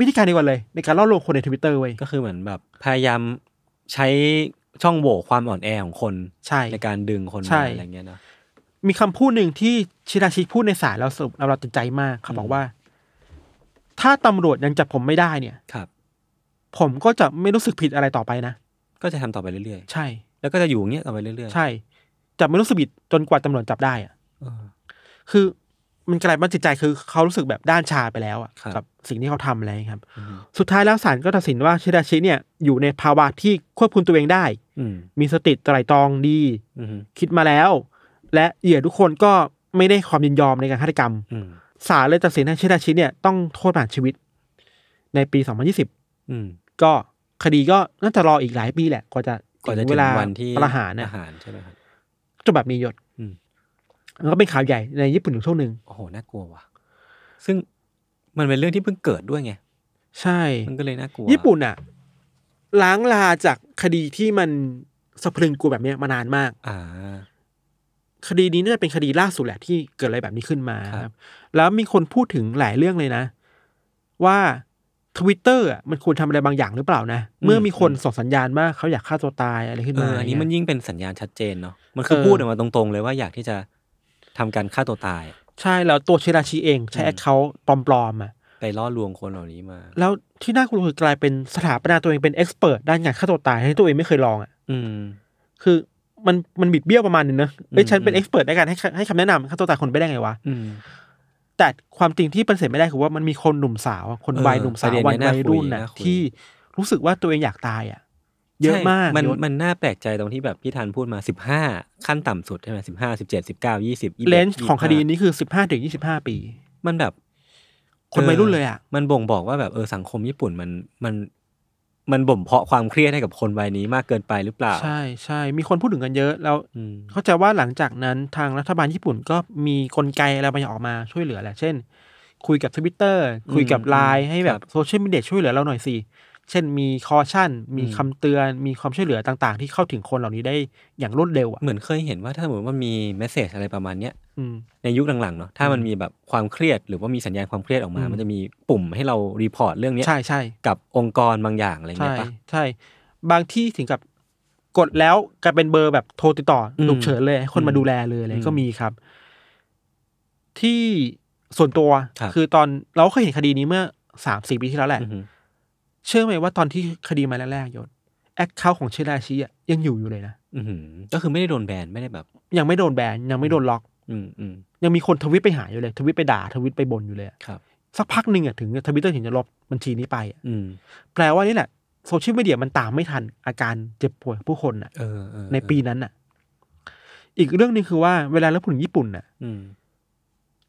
วิธีการดีกว่าเลย ในการล่อลวงคนในทวิตเตอร์ไว้ก็คือเหมือนแบบ พยายามใช้ช่องโหว่ความอ่อนแอของคนใในการดึงคนมาอะไรเงี้ยนะมีคำพูดหนึ่งที่ชินาชิพูดในสายเราสเเราติดใจมากเขาบอกว่า ถ้าตำรวจยังจับผมไม่ได้ เนี่ยครับ ผมก็จะไม่รู้สึกผิดอะไรต่อไปนะ ก็จะทำต่อไปเรื่อย ๆ ใช่แล้วก็จะอยู่อย่างเงี้ยต่อไปเรื่อยๆใช่จะไม่รู้สึกผิดจนกว่าตำรวจจับได้อ่ะคือมันกลายเป็นจิตใจคือ เขารู้สึกแบบด้านชาไปแล้วอ่ะกับสิ่งที่เขาทำอะไรครับ สุดท้ายแล้วศาลก็ตัดสินว่าชิดาชิเนี่ยอยู่ในภาวะที่ควบคุมตัวเองได้มีสติตรายตองดีคิดมาแล้วและเหยื่อทุกคนก็ไม่ได้ความยินยอมในการฆาตกรรมศาลเลยตัดสินให้ชิดาชิเนี่ยต้องโทษประหารชีวิต ในปีสองพันยี่สิบก็คดีก็น่าจะรออีกหลายปีแหละ กว่าจะาจะเวลาประหารนะใช่ไหมครับจะแบบมียศล้วก็เป็นข่าวใหญ่ในญี่ปุ่นอยู่ช่วงหนึ่งโอ้โห น่ากลัวว่ะซึ่งมันเป็นเรื่องที่เพิ่งเกิดด้วยไง ใช่มันก็เลยน่ากลัวญี่ปุ่นอ่ะล้างลาจากคดีที่มันสะพรึงกลัวแบบเนี้ยมานานมาก อ่าคดีนี้น่าจะเป็นคดีล่าสุดแหละที่เกิดอะไรแบบนี้ขึ้นมาครับ แล้วมีคนพูดถึงหลายเรื่องเลยนะ ว่าทวิตเตอร์มันควรทำอะไรบางอย่างหรือเปล่านะ เมื่อมีคนส่งสัญญาณว่าเขาอยากฆ่าตัวตายอะไรขึ้นมาอันนี้มันยิ่งเป็นสัญญาณชัดเจนเนาะมันคือพูดออกมาตรงๆเลยว่าอยากที่จะทำการฆ่าตัวตาย ใช่แล้วตัวเชราชีเอง ใช้แอคเคาท์ปลอมๆอ่ะไปล่อลวงคนเหล่านี้มาแล้วที่น่ากลัวคือกลายเป็นสถาปนาตัวเองเป็นเอ็กซ์เพรสด้านงานฆ่าตัวตายให้ตัวเองไม่เคยลองอ่ะอืม คือมันมันบิดเบี้ยวประมาณนึงนะเอ้ยฉันเป็นเอ็กซ์เพรสในการให้ให้คำแนะนำข้าตัวตาคนไปได้ไงวะ แต่ความจริงที่ปฏิเสธไม่ได้คือว่ามันมีคนหนุ่มสาว คนวัยหนุ่มสาววัยรุ่นนะที่รู้สึกว่าตัวเองอยากตายอ่ะ เยอะมาก มันมันน่าแปลกใจตรงที่แบบพี่ธันพูดมาสิบห้าขั้นต่ำสุดใช่ไหมสิบห้าสิบเจ็ดสิบเก้ายี่สิบเลนส์ของคดีนี้คือสิบห้าถึงยี่สิบห้าปี มันแบบคนวัยรุ่นเลยอ่ะ มันบ่งบอกว่าแบบเออสังคมญี่ปุ่นมันมันมันบ่มเพาะความเครียดให้กับคนวัยนี้มากเกินไปหรือเปล่าใช่ใช่มีคนพูดถึงกันเยอะ แล้วเข้าใจว่าหลังจากนั้นทางรัฐบาลญี่ปุ่นก็มีกลไกอะไรบางอย่างออกมาช่วยเหลือแหละเช่นคุยกับทวิตเตอร์คุยกับไลน์ให้แบบโซเชียลมีเดียช่วยเหลือเราหน่อยสิ เช่นมีคอชั่นมีคำเตือนมีความช่วยเหลือต่างๆ ที่เข้าถึงคนเหล่านี้ได้อย่างรวดเร็วอ่ะเหมือนเคยเห็นว่าถ้าสมมติว่ามีเมสเซจอะไรประมาณเนี้ยในยุคหลังๆเนาะถ้ามันมีแบบความเครียด หรือว่ามีสัญญาณความเครียดออกมา มันจะมีปุ่มให้เรารีพอร์ตเรื่องนี้ใช่ใช่กับองค์กรบางอย่างอะไรเงี้ยปะใช่ บางที่ถึงกับกดแล้วกลายเป็นเบอร์แบบโทรติดต่อฉุกเฉินเลย คนมาดูแลเลยอะไรก็มีครับ ที่ส่วนตัว คือตอนเราเคยเห็นคดีนี้เมื่อสามสี่ปีที่แล้วแหละเชื่อไหมว่าตอนที่คดีมาแรกๆยศแอคเคาท์ของเชลาชียังอยู่อยู่เลยนะก็คือไม่ได้โดนแบนไม่ได้แบบ ยังไม่โดนแบนยังไม่โดนล็อกยังมีคนทวิตไปหาอยู่เลย ทวิตไปด่าทวิตไปบ่นอยู่เลยครับสักพักหนึ่งอ่ะถึงทวิตเตอร์ถึงจะลบบัญชีนี้ไปอืม แปลว่านี่แหละโซเชียลมีเดียมันตามไม่ทันอาการเจ็บป่วยผู้คนอ่ะในปีนั้นอ่ะ อีกเรื่องนึงคือว่าเวลาเราพูดถึงญี่ปุ่นอ่ะ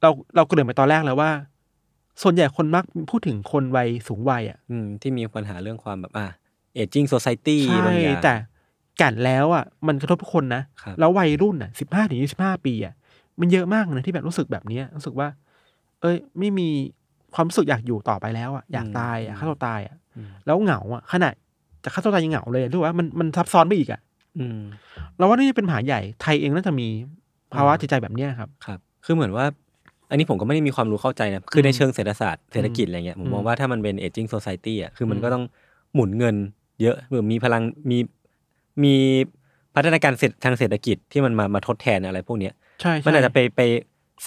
เราเราเกริ่นไปตอนแรกแล้วว่า ส่วนใหญ่คนมักพูดถึงคนวัยสูงวัย อ่ะที่มีปัญหาเรื่องความแบบอ่ะเอจิ้งโซซายตี้ใช่แต่แก่นแล้วอ่ะมันกระทบทุกคนนะแล้ววัยรุ่นอ่ะสิบห้าถึงยี่สิบห้าปีอ่ะมันเยอะมากนะที่แบบรู้สึกแบบนี้รู้สึกว่า เอ้ยไม่มีความรู้สึกอยากอยู่ต่อไปแล้วอะอยากตายอะฆ่าตัวตายอะแล้วเหงาอะขนาดจะฆ่าตัวตายยังเหงาเลยรู้ว่ามันมันซับซ้อนไปอีกอะเราว่านี่เป็นปัญหาใหญ่ไทยเองน่าจะมีภาวะจิตใจแบบเนี้ยครับ ครับ คือเหมือนว่า อันนี้ผมก็ไม่ได้มีความรู้เข้าใจนะคือในเชิงเศรษฐศาสตร์เศรษฐกิจอะไรเงี้ยผมมองว่าถ้ามันเป็นเอจิ้งโซซายตี้อ่ะคือมันก็ต้องหมุนเงิน เยอะหรือมีพลังมีมีพัฒนาการเสร็จทางเศรษฐกิจ ที่มันมามาทดแทนอะไรพวกเนี้ยใช่มันอาจจะไปไป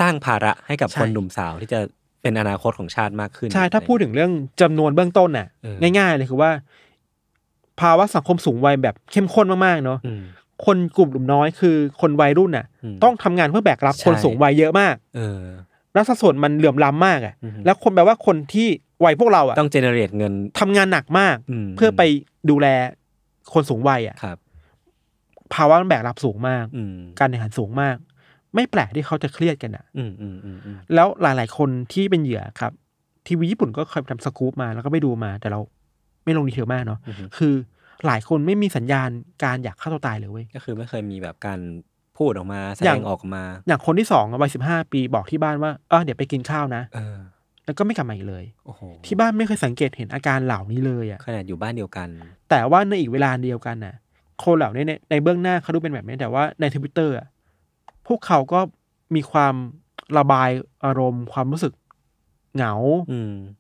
สร้างภาระให้กับคนหนุ่มสาวที่จะเป็นอนาคตของชาติมากขึ้น ใช่ถ้าพูดถึงเรื่องจำนวนเบื้องต้นน่ะ ง่ายๆ เลยคือว่า ภาวะสังคมสูงวัยแบบเข้มข้นมากๆเนาะคนกลุ่มหนุ่มน้อยคือคนวัยรุ่นน่ะ ต้องทำงานเพื่อแบกรับคนสูงวัยเยอะมากเออแล้วสัดส่วนมันเหลื่อมล้ำมาก อ่ะ แล้วคนแปลว่าคนที่วัยพวกเราอ่ะต้องเจเนเรตเงิน ทำงานหนักมากเพื่อไปดูแลคนสูงวัยอ่ะครับ ภาวะมันแบกรับสูงมากการแข่งขันสูงมากไม่แปลกที่เขาจะเครียดกันอ่ะแล้วหลายๆ คนที่เป็นเหยื่อครับ ทีวีญี่ปุ่นก็เคยทำสกู๊ปมาแล้วก็ไม่ดูมา แต่เราไม่ลงดีเทลมากเนาะคือหลายคนไม่มีสัญญาณการอยากฆ่าตัวตายเลยเว้ย ก็คือไม่เคยมีแบบการ พูดออกมา แสดงออกมา อย่างคนที่สองวัยสิบห้าปี บอกที่บ้านว่าเออเดี๋ยวไปกินข้าวนะแล้วก็ไม่กลับมาอีกเลยที่บ้านไม่เคยสังเกตเห็นอาการเหล่านี้เลยอะขนาดอยู่บ้านเดียวกัน แต่ว่าในอีกเวลาเดียวกันน่ะคนเหล่านี้ในเบื้องหน้าเขาดูเป็นแบบนี้แต่ว่าในทวิตเตอร์อะพวกเขาก็มีความระบายอารมณ์ความรู้สึกเหงา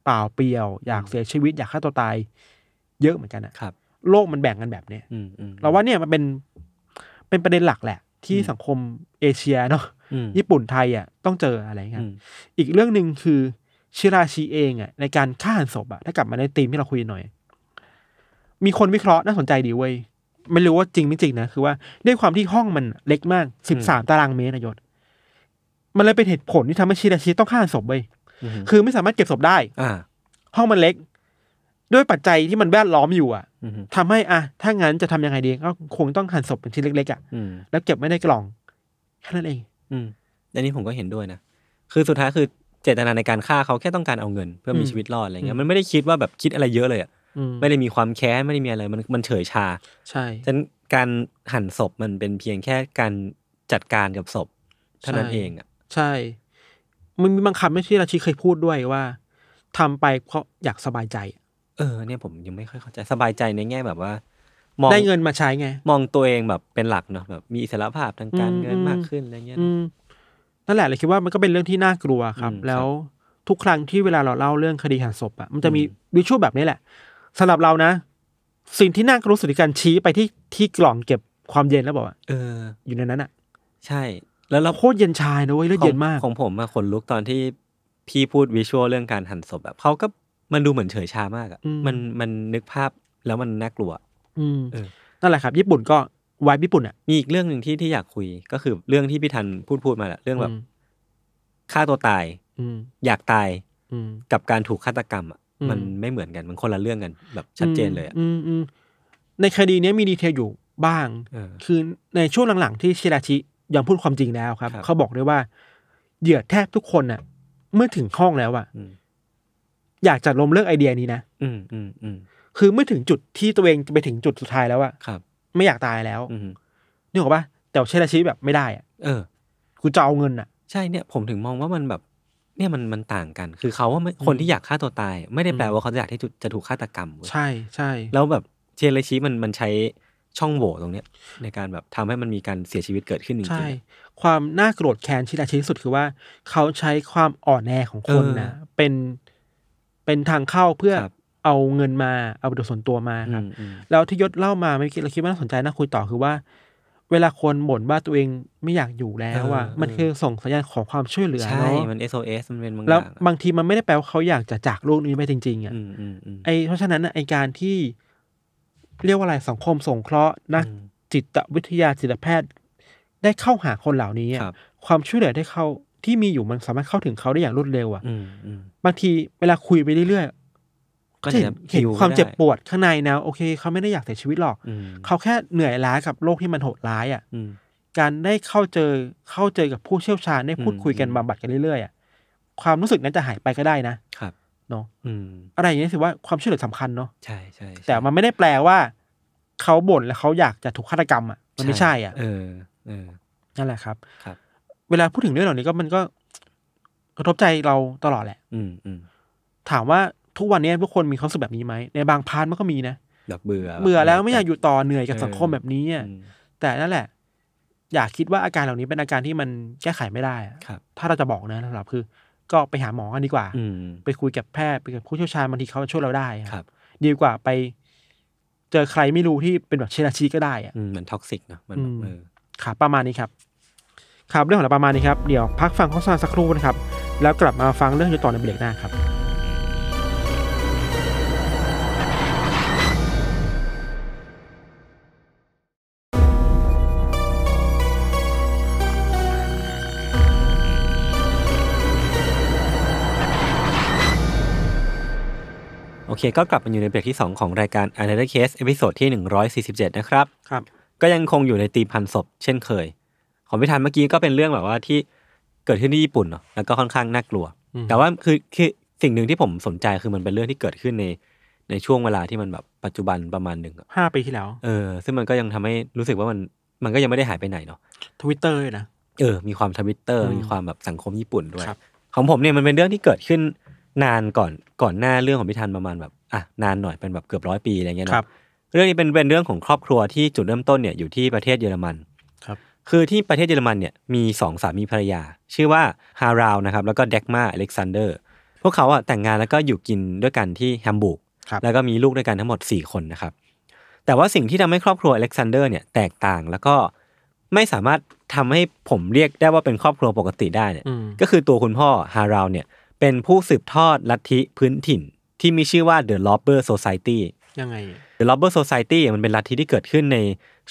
เปล่าเปลี่ยว อยากเสียชีวิตอยากฆ่าตัวตายเยอะเหมือนกันนะครับ โลกมันแบ่งกันแบบเนี้ยเราว่าเนี่ยมันเป็นเป็นประเด็นหลักแหละ ที่สังคมเอเชียเนาะญี่ปุ่นไทยอ่ะต้องเจออะไรเงี้ย อีกเรื่องหนึ่งคือ ชิราชีเองอ่ะในการฆ่าหันศพอ่ะ ถ้ากลับมาในธีมที่เราคุยหน่อย มีคนวิเคราะห์น่าสนใจดีเว้ยไม่รู้ว่าจริงไม่จริงนะคือว่าด้วยความที่ห้องมันเล็กมากสิบสามตารางเมตรนายศมันเลยเป็นเหตุผลที่ทำให้ชีราชีต้องฆ่าศพไปคือไม่สามารถเก็บศพได้ อ่า ห้องมันเล็ก ด้วยปัจจัยที่มันแวดล้อมอยู่อ่ะทำให้ อ่ะถ้างั้นจะทำยังไงดีก็คงต้องหั่นศพเป็นชิ้นเล็กๆอ่ะแล้วเก็บไม่ได้กล่องแค่นั้นเอง อืมอันนี้ผมก็เห็นด้วยนะคือสุดท้ายคือเจตนาในการฆ่าเขาแค่ต้องการเอาเงิน เพื่อมีชีวิตรอดอะไรเงี้ยมันไม่ได้คิดว่าแบบคิดอะไรเยอะเลยอ่ะไม่ได้มีความแค้นไม่ได้มีอะไร มันมันเฉยชา ใช่ฉะนั้นการหั่นศพมันเป็นเพียงแค่การจัดการกับศพเท่านั้นเองอ่ะ ใช่ มันมีบางคำไม่ที่ราชิเคยพูดด้วยว่า ทำไปเพราะอยากสบายใจ เออเนี่ยผม ยังไม่ค่อยเข้าใจสบายใจในแง่แบบว่าได้เงินมาใช้ไงมองตัวเองแบบเป็นหลักเนาะแบบ มีอิสระภาพทางการเงินมากขึ้น อะไรเงี้ยนั่นแหละเลยคิดว่ามันก็เป็นเรื่องที่น่ากลัวครับ แล้วทุกครั้งที่เวลาเราเล่าเรื่องคดีหันศพอ่ะมันจะมีวิชวลแบบนี้แหละสำหรับเรานะ สิ่งที่น่ากรู้สุดคือการชี้ไปที่ที่กล่องเก็บความเย็นแล้วบอกว่าเอออยู่ในนั้นอ่ะใช่ แล้วเราโคตรเย็นชายนะเว้ยเลือเย็นมากของผมมาขนลุกตอนที่พี่พูดวิชวลเรื่องการหั่นศพแบบเขาก็มันดูเหมือนเฉยชามากอ่ะมันมันนึกภาพแล้วมันน่ากลัว อืมนั่นแหละครับ ญี่ปุ่นก็วายญี่ปุ่นอ่ะมีอีกเรื่องหนึ่งที่ที่อยากคุยก็คือเรื่องที่พี่ทันพูดพูดมาแหละเรื่องแบบฆ่าตัวตายอือยากตายกับการถูกฆาตกรรมอ่ะมันไม่เหมือนกันมันคนละเรื่องกัน แบบชัดเจนเลยอ่ะในคดีนี้มีดีเทลอยู่บ้างคือในช่วงหลังๆที่เชลราชิยอมพูดความจริงแล้วครับเขาบอกด้วยว่าเหยื่อแทบทุกคนอ่ะ เมื่อถึงห้องแล้วอ่ะอยากจะลมเลิกไอเดียนี้นะอืมอืมอืมคือเมื่อถึงจุดที่ตัวเองจะไปถึงจุดสุดท้ายแล้วอ่ะครับ ไม่อยากตายแล้วนี่บอกว่าแต่เชลชีแบบไม่ได้อ่ะเออกูจะเอาเงินอ่ะ ใช่เนี่ย ผมถึงมองว่ามันแบบเนี่ยมันมันต่างกัน คือเขาว่าคนที่อยากฆ่าตัวตาย ไม่ได้แปลว่าเขาอยากที่จะถูกฆาตกรรม ใช่ใช่แล้วแบบเชเลชีมันมันใช้ช่องโหว่ตรงเนี้ยในการแบบทำให้มันมีการเสียชีวิตเกิดขึ้นจริงใช่ ความน่าโกรธแค้นชิดาชิที่สุดคือว่าเขาใช้ความอ่อนแอของคนนะเป็นเป็นทางเข้าเพื่อเอาเงินมาเอาประโยชน์ส่วนตัวมาครับแล้วที่ยศเล่ามาไม่คิดเราคิดว่าน่าสนใจน่าคุยต่อคือว่าเวลาคนบ่นว่าตัวเองไม่อยากอยู่แล้วอ่ะมันคือส่งสัญญาณของความช่วยเหลือใช่มัน SOS มันเป็นบางแล้ว บางทีมันไม่ได้แปลว่าเขาอยากจะจากโลกนี้ไปจริง ๆอ่ะไอเพราะฉะนั้นไอการที่เรียกว่าอะไรสังคมสงเคราะห์นักจิตวิทยาจิตแพทย์ ได้เข้าหาคนเหล่านี้ความช่วยเหลือได้เข้าที่มีอยู่มันสามารถเข้าถึงเขาได้อย่างรวดเร็วอ่ะบางทีเวลาคุยไปเรื่อยก็จะเห็นความเจ็บปวดข้างในนะโอเค เขาไม่ได้อยากเสียชีวิตหรอกเขาแค่เหนื่อยล้ากับโรคที่มันโหดร้ายอ่ะการได้เข้าเจอเข้าเจอกับผู้เชี่ยวชาญได้พูดคุยกันบำบัดกันเรื่อยๆอ่ะความรู้สึกนั้นจะหายไปก็ได้นะ ครับเนาะอะไรอย่างนี้ถือว่าความช่วยเหลือสาคัญเนาะใช่ใช่แต่มันไม่ได้แปลว่าเขาบ่นแล้วเขาอยากจะถูกฆาตกรรมอ่ะมันไม่ใช่ อ่ะเออเออนั่นแหละครับครับ เวลาพูดถึงเรื่องเหล่านี้ก็มันก็ กระทบใจเราตลอดแหละ อืมถามว่าทุกวันนี้พวกคนมีความสุขแบบนี้ไหมในบางพาร์ทมันก็มีนะแบบเบื่อ เบื่อแล้วไม่อยากอยู่ต่อเหนื่อยกับสังคมแบบนี้แต่นั่นแหละ อยากคิดว่าอาการเหล่านี้เป็นอาการที่มันแก้ไขไม่ได้ถ้าเราจะบอกนะสำหรับคือ ก็ไปหาหมอกันดีกว่าไปคุยกับแพทย์ไปกับผู้เชี่ยวชาญบางทีเขาช่วยเราได้ครับ ดีกว่าไป เจอใครไม่รู้ที่เป็นแบบเชนาชีก็ได้อเะมันท็อกซิกเนาะมันเออครับประมาณนี้ครับ ครับเรื่องของเราประมาณนี้ครับเดี๋ยวพักฟังอสรุาสักครู่นะครับแล้วกลับมาฟังเรื่องอยู่ต่อในเบรกหน้าครับคก็กลับมาอยู่ในเบรกที่2ของรายการ Another Case เอพิโซดที่ 147 นะครับ ครับ ก็ยังคงอยู่ในตีพันศพเช่นเคย ของพิธานเมื่อกี้ก็เป็นเรื่องแบบว่าที่เกิดขึ้นที่ญี่ปุ่นเนาะแล้วก็ค่อนข้างน่ากลัว แต่ว่าคือคือสิ่งหนึ่งที่ผมสนใจคือมันเป็นเรื่องที่เกิดขึ้นในในช่วงเวลาที่มันแบบปัจจุบันประมาณหนึ่งห้าปีที่แล้วเออซึ่งมันก็ยังทำให้รู้สึกว่ามันมันก็ยังไม่ได้หายไปไหนเนาะทวิตเตอร์นะเออมีความทวิตเตอร์มีความแบบสังคมญี่ปุ่นด้วยของผมเนี่ยมันเป็นเรื่องที่เกิดขึ้นนานก่อนก่อนหน้าเรื่องของพิธันประมาณแบบอ่ะนานหน่อยเป็นแบบเกือบร้อยปีอะไรเงี้ยนะเรื่องนี้เป็นเป็นเรื่องของครอบครัวที่จุดเริ่มต้นเนี่ยอยู่ที่ประเทศเยอรมันครับคือที่ประเทศเยอรมันเนี่ยมีสองสามีภรรยา ชื่อว่าฮาราวนะครับแล้วก็เด็กมาอเล็กซานเดอร์พวกเขาอ่ะแต่งงานแล้วก็อยู่กินด้วยกันที่แฮมบูร์กแล้วก็มีลูกด้วยกันทั้งหมด 4 คนนะครับ แต่ว่าสิ่งที่ทำให้ครอบครัวอเล็กซานเดอร์เนี่ยแตกต่างแล้วก็ไม่สามารถทำให้ผมเรียกได้ว่าเป็นครอบครัวปกติได้เนี่ยก็คือตัวคุณพ่อฮาราวเนี่ยเป็นผู้สืบทอดลัทธิพื้นถิ่น ที่มีชื่อว่า The Lobber Society ยังไง The Lobber Society มันเป็นลัทธิที่เกิดขึ้นใน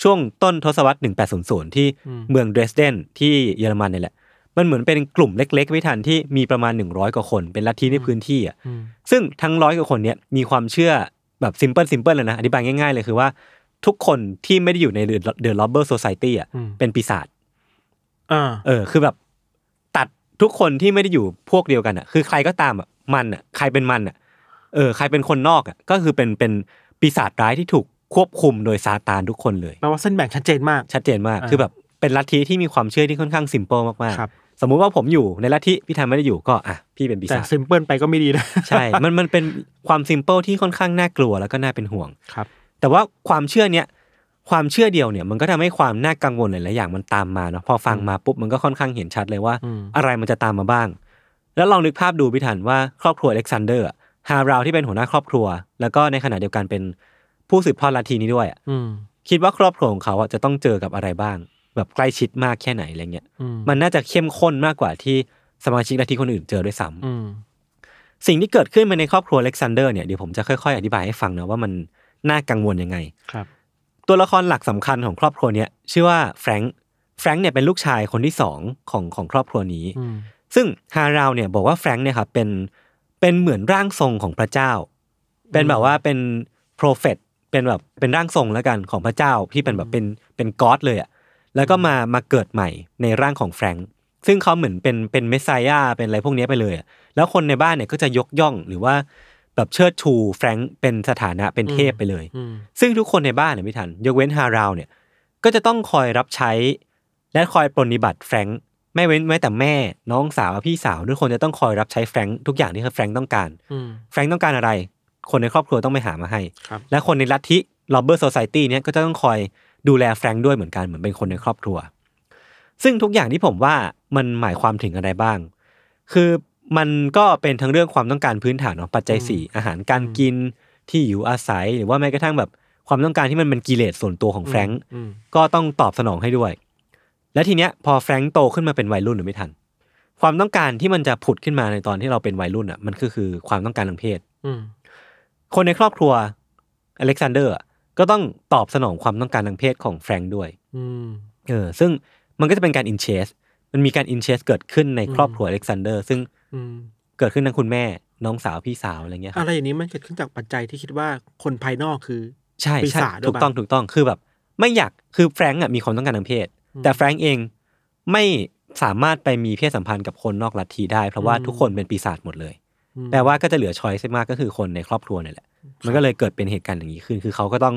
ช่วงต้นทศวรรษ 1800 ที่เมืองเดรสเดนที่เยอรมันนี่แหละ มันเหมือนเป็นกลุ่มเล็กๆไว่ทันที่มีประมาณ 100 กว่าคนเป็นลัทธิในพื้นที่อ่ะซึ่งทั้งร้อยกว่าคน เนี้ยมีความเชื่อแบบซิมเพิลซิมเพิลเลยนะอธิบายง่ายๆ เลยคือว่าทุกคนที่ไม่ได้อยู่ในเดอะล็อบเบอร์โซซายตี้อ่ะเป็นปีศาจเออ คือแบบทุกคนที่ไม่ได้อยู่พวกเดียวกันอ่ะ คือใครก็ตามอ่ะมันอ่ะใครเป็นมันอ่ะเออใครเป็นคนนอกอ่ะก็คือเป็นเป็นปีศาจร้ายที่ถูกควบคุมโดยซาตานทุกคนเลยแปลว่าเส้นแบ่งชัดเจนมาก ชัดเจนมากคือแบบเป็นลัทธิที่มีความเชื่อ ที่ค่อนข้างซิมเปิลมากๆสมมุติว่าผมอยู่ในลัทธิพี่ทำไม่ได้อยู่ก็อ่ะพี่เป็นปีศาจแต่ซิมเปิลไปก็ไม่ดีนะใช่ มันมันเป็นความซิมเปิลที่ค่อนข้างน่ากลัวแล้วก็น่าเป็นห่วงครับ แต่ว่าความเชื่อเนี้ยความเชื่อเดียวเนี่ยมันก็ทำให้ความน่ากังวลหลายๆอย่าง มันตามมาเนาะพอฟังมาปุ๊บมันก็ค่อนข้างเห็นชัดเลยว่าอะไรมันจะตามมาบ้าง แล้วลองนึกภาพดูพิถันว่า ครอบครัวเล็กซานเดอร์ฮาราวที่เป็นหัวหน้าครอบครัว แล้วก็ในขณะเดียวกันเป็นผู้สืบทอดลัทธินี้ด้วยอคิดว่าครอบครัวของเขาจะต้องเจอกับอะไรบ้าง แบบใกล้ชิดมากแค่ไหนอะไรเงี้ยมันน่าจะเข้มข้นมากกว่าที่สมาชิกลัทธิคนอื่นเจอด้วยซ้ำสิ่งที่เกิดขึ้นมาในครอบครัวเล็กซานเดอร์เนี่ยเดี๋ยวผมจะค่อยๆอธิบายให้ฟังนะว่ามันน่ากังวลยังไงครับตัวละครหลักสำคัญของครอบครัวเนี้ย ชื่อว่าแฟรงค์แฟรงค์เนี่ยเป็นลูกชายคนที่สองของของครอบครัวนี้ซึ่งฮาราวเนี่ยบอกว่าแฟรงค์เนี่ยครับเป็นเป็นเหมือนร่างทรงของพระเจ้าเป็นแบบว่าเป็นโปรเฟตเป็นแบบเป็นร่างทรงแล้วกันของพระเจ้าที่เป็นแบบเป็นเป็นก็อดเลยอะแล้วก็มามาเกิดใหม่ในร่างของแฟรงค์ซึ่งเขาเหมือนเป็นเป็นเมสไซยาเป็นอะไรพวกนี้ไปเลยแล้วคนในบ้านเนี่ยก็จะยกย่องหรือว่าแบบเชิดชูแฟรงค์เป็นสถานะเป็นเทพไปเลย ซึ่งทุกคนในบ้านเนี่ยไม่ทันยกเว้นฮาราวเนี่ย ก็จะต้องคอยรับใช้และคอยปรนิบัติแฟรงค์ไม่เว้นแม้แต่แม่ น้องสาวพี่สาวทุกคนจะต้องคอยรับใช้แฟรงค์ทุกอย่างที่แฟรงค์ต้องการ แฟรงค์ต้องการอะไร คนในครอบครัวต้องไปหามาให้ และคนในลัทธิลอบเบอร์โซซายตี้เนี่ยก็จะต้องคอยดูแลแฟรงค์ด้วยเหมือนกันเหมือนเป็นคนในครอบครัว ซึ่งทุกอย่างที่ผมว่ามันหมายความถึงอะไรบ้าง คือมันก็เป็นทั้งเรื่องความต้องการพื้นฐานของปัจจัยสี่อาหารการกินที่อยู่อาศัย หรือว่าแม้กระทั่งแบบความต้องการที่มันเป็นกิเลสส่วนตัวของแฟรงก์ก็ต้องตอบสนองให้ด้วย และทีเนี้ย พอแฟรงก์โตขึ้นมาเป็นวัยรุ่นหรือไม่ทันความต้องการที่มันจะผุดขึ้นมาในตอนที่เราเป็นวัยรุ่นอ่ะมันก็คือความต้องการทางเพศคนในครอบครัวอเล็กซานเดอร์ ก็ต้องตอบสนองความต้องการทางเพศของแฟรงก์ด้วยเออ ซึ่งมันก็จะเป็นการอินเชส มันมีการอินเชสเกิดขึ้นในครอบครัวอเล็กซานเดอร์ซึ่งเกิดขึ้นทั้งคุณแม่ น้องสาว พี่สาว อะไรเงี้ยอะไรอย่างนี้มันเกิดขึ้นจากปัจจัยที่คิดว่าคนภายนอกคือ ใช่ใช่ถูกต้องถูกต้อง คือแบบ ไม่อยาก คือแฟรงก์อ่ะมีความต้องการทางเพศ แต่แฟรงก์เองไม่สามารถไปมีเพศสัมพันธ์กับคนนอกลัทธิได้เพราะว่าทุกคนเป็นปีศาจหมดเลยแปลว่าก็จะเหลือชอยส์มากก็คือคนในครอบครัวนี่แหละ มันก็เลยเกิดเป็นเหตุการณ์อย่างนี้ขึ้น คือเขาก็ต้อง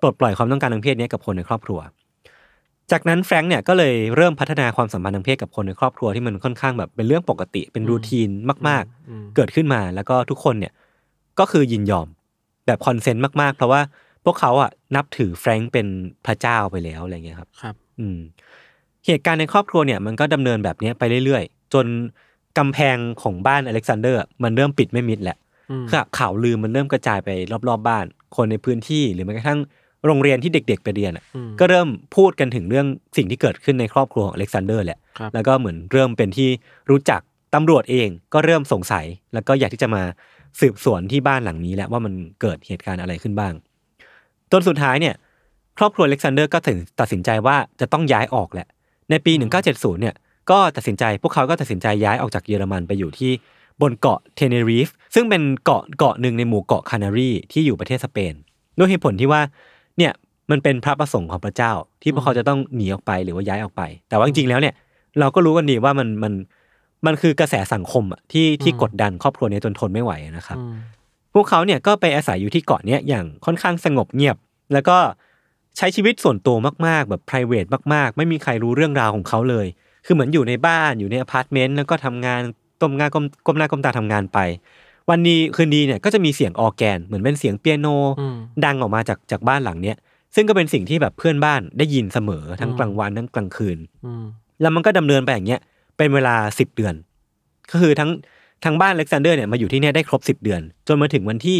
ปลดปล่อยความต้องการทางเพศนี้กับคนในครอบครัวจากนั้นแฟรงค์เนี่ยก็เลยเริ่มพัฒนาความสัมพันธ์ทางเพศกับคนในครอบครัวที่มันค่อนข้างแบบเป็นเรื่องปกติเป็นรูทีนมาก ๆ เกิดขึ้นมาแล้วก็ทุกคนเนี่ยก็คือยินยอมแบบคอนเซนต์มากๆเพราะว่าพวกเขาอ่ะนับถือแฟรงค์เป็นพระเจ้าไปแล้วอะไรเงี้ยครับครับ อืมเหตุการณ์ในครอบครัวเนี่ยมันก็ดำเนินแบบนี้ไปเรื่อย ๆ จนกำแพงของบ้านอเล็กซานเดอร์มันเริ่มปิดไม่มิดแหละข่าวลือมันเริ่มกระจายไปรอบๆบบ้าน คนในพื้นที่หรือแม้กระทั่งโรงเรียนที่เด็กๆไปเรียนก็เริ่มพูดกันถึงเรื่องสิ่งที่เกิดขึ้นในครอบครัวของอเล็กซานเดอร์แหละ แล้วก็เหมือนเริ่มเป็นที่รู้จักตำรวจเองก็เริ่มสงสัย แล้วก็อยากที่จะมาสืบสวนที่บ้านหลังนี้แหละว่ามันเกิดเหตุการณ์อะไรขึ้นบ้าง จนสุดท้ายเนี่ย ครอบครัวอเล็กซานเดอร์ก็ตัดสินใจว่าจะต้องย้ายออกแหละ ในปี 1970 เนี่ย ก็ตัดสินใจพวกเขา ก็ตัดสินใจย้ายออกจากเยอรมันไปอยู่ที่บนเกาะเทเนรีฟซึ่งเป็นเกาะเกาะหนึ่งในหมู่เกาะคานารีที่อยู่ประเทศสเปน ด้วยเหตุผลที่ว่าเนี่ยมันเป็นพระประสงค์ของพระเจ้า ที่พวกเขาจะต้องหนีออกไปหรือว่าย้ายออกไป แต่ว่าจริงๆแล้วเนี่ยเราก็รู้กันดีว่ามันมันมันคือกระแสสังคมอะที่ที่กดดันครอบครัวนี้จนทนไม่ไหวนะครับพวกเขาเนี่ยก็ไปอาศัยอยู่ที่เกาะเนี้ยอย่างค่อนข้างสงบเงียบ แล้วก็ใช้ชีวิตส่วนตัวมาก ๆ แบบ p r i v a t มาก ๆ ไม่มีใครรู้เรื่องราวของเขาเลย คือเหมือนอยู่ในบ้านอยู่ในอพาร์ตเมนต์แล้วก็ทำงานก้มงานก้มหน้าก้มตาทำงานไปวันดีคืนดีเนี่ยก็จะมีเสียงออแกนเหมือนเป็นเสียงเปียโนดังออกมาจากจากบ้านหลังเนี้ย ซึ่งก็เป็นสิ่งที่แบบเพื่อนบ้านได้ยินเสมอ ทั้งกลางวัน ทั้งกลางคืนแล้วมันก็ดำเนินไปอย่างเงี้ยเป็นเวลาสิบเดือน ก็คือทั้งทั้งบ้านเล็กซานเดอร์เนี่ยมาอยู่ที่นี่ได้ครบสิบเดือน จนมาถึงวันที่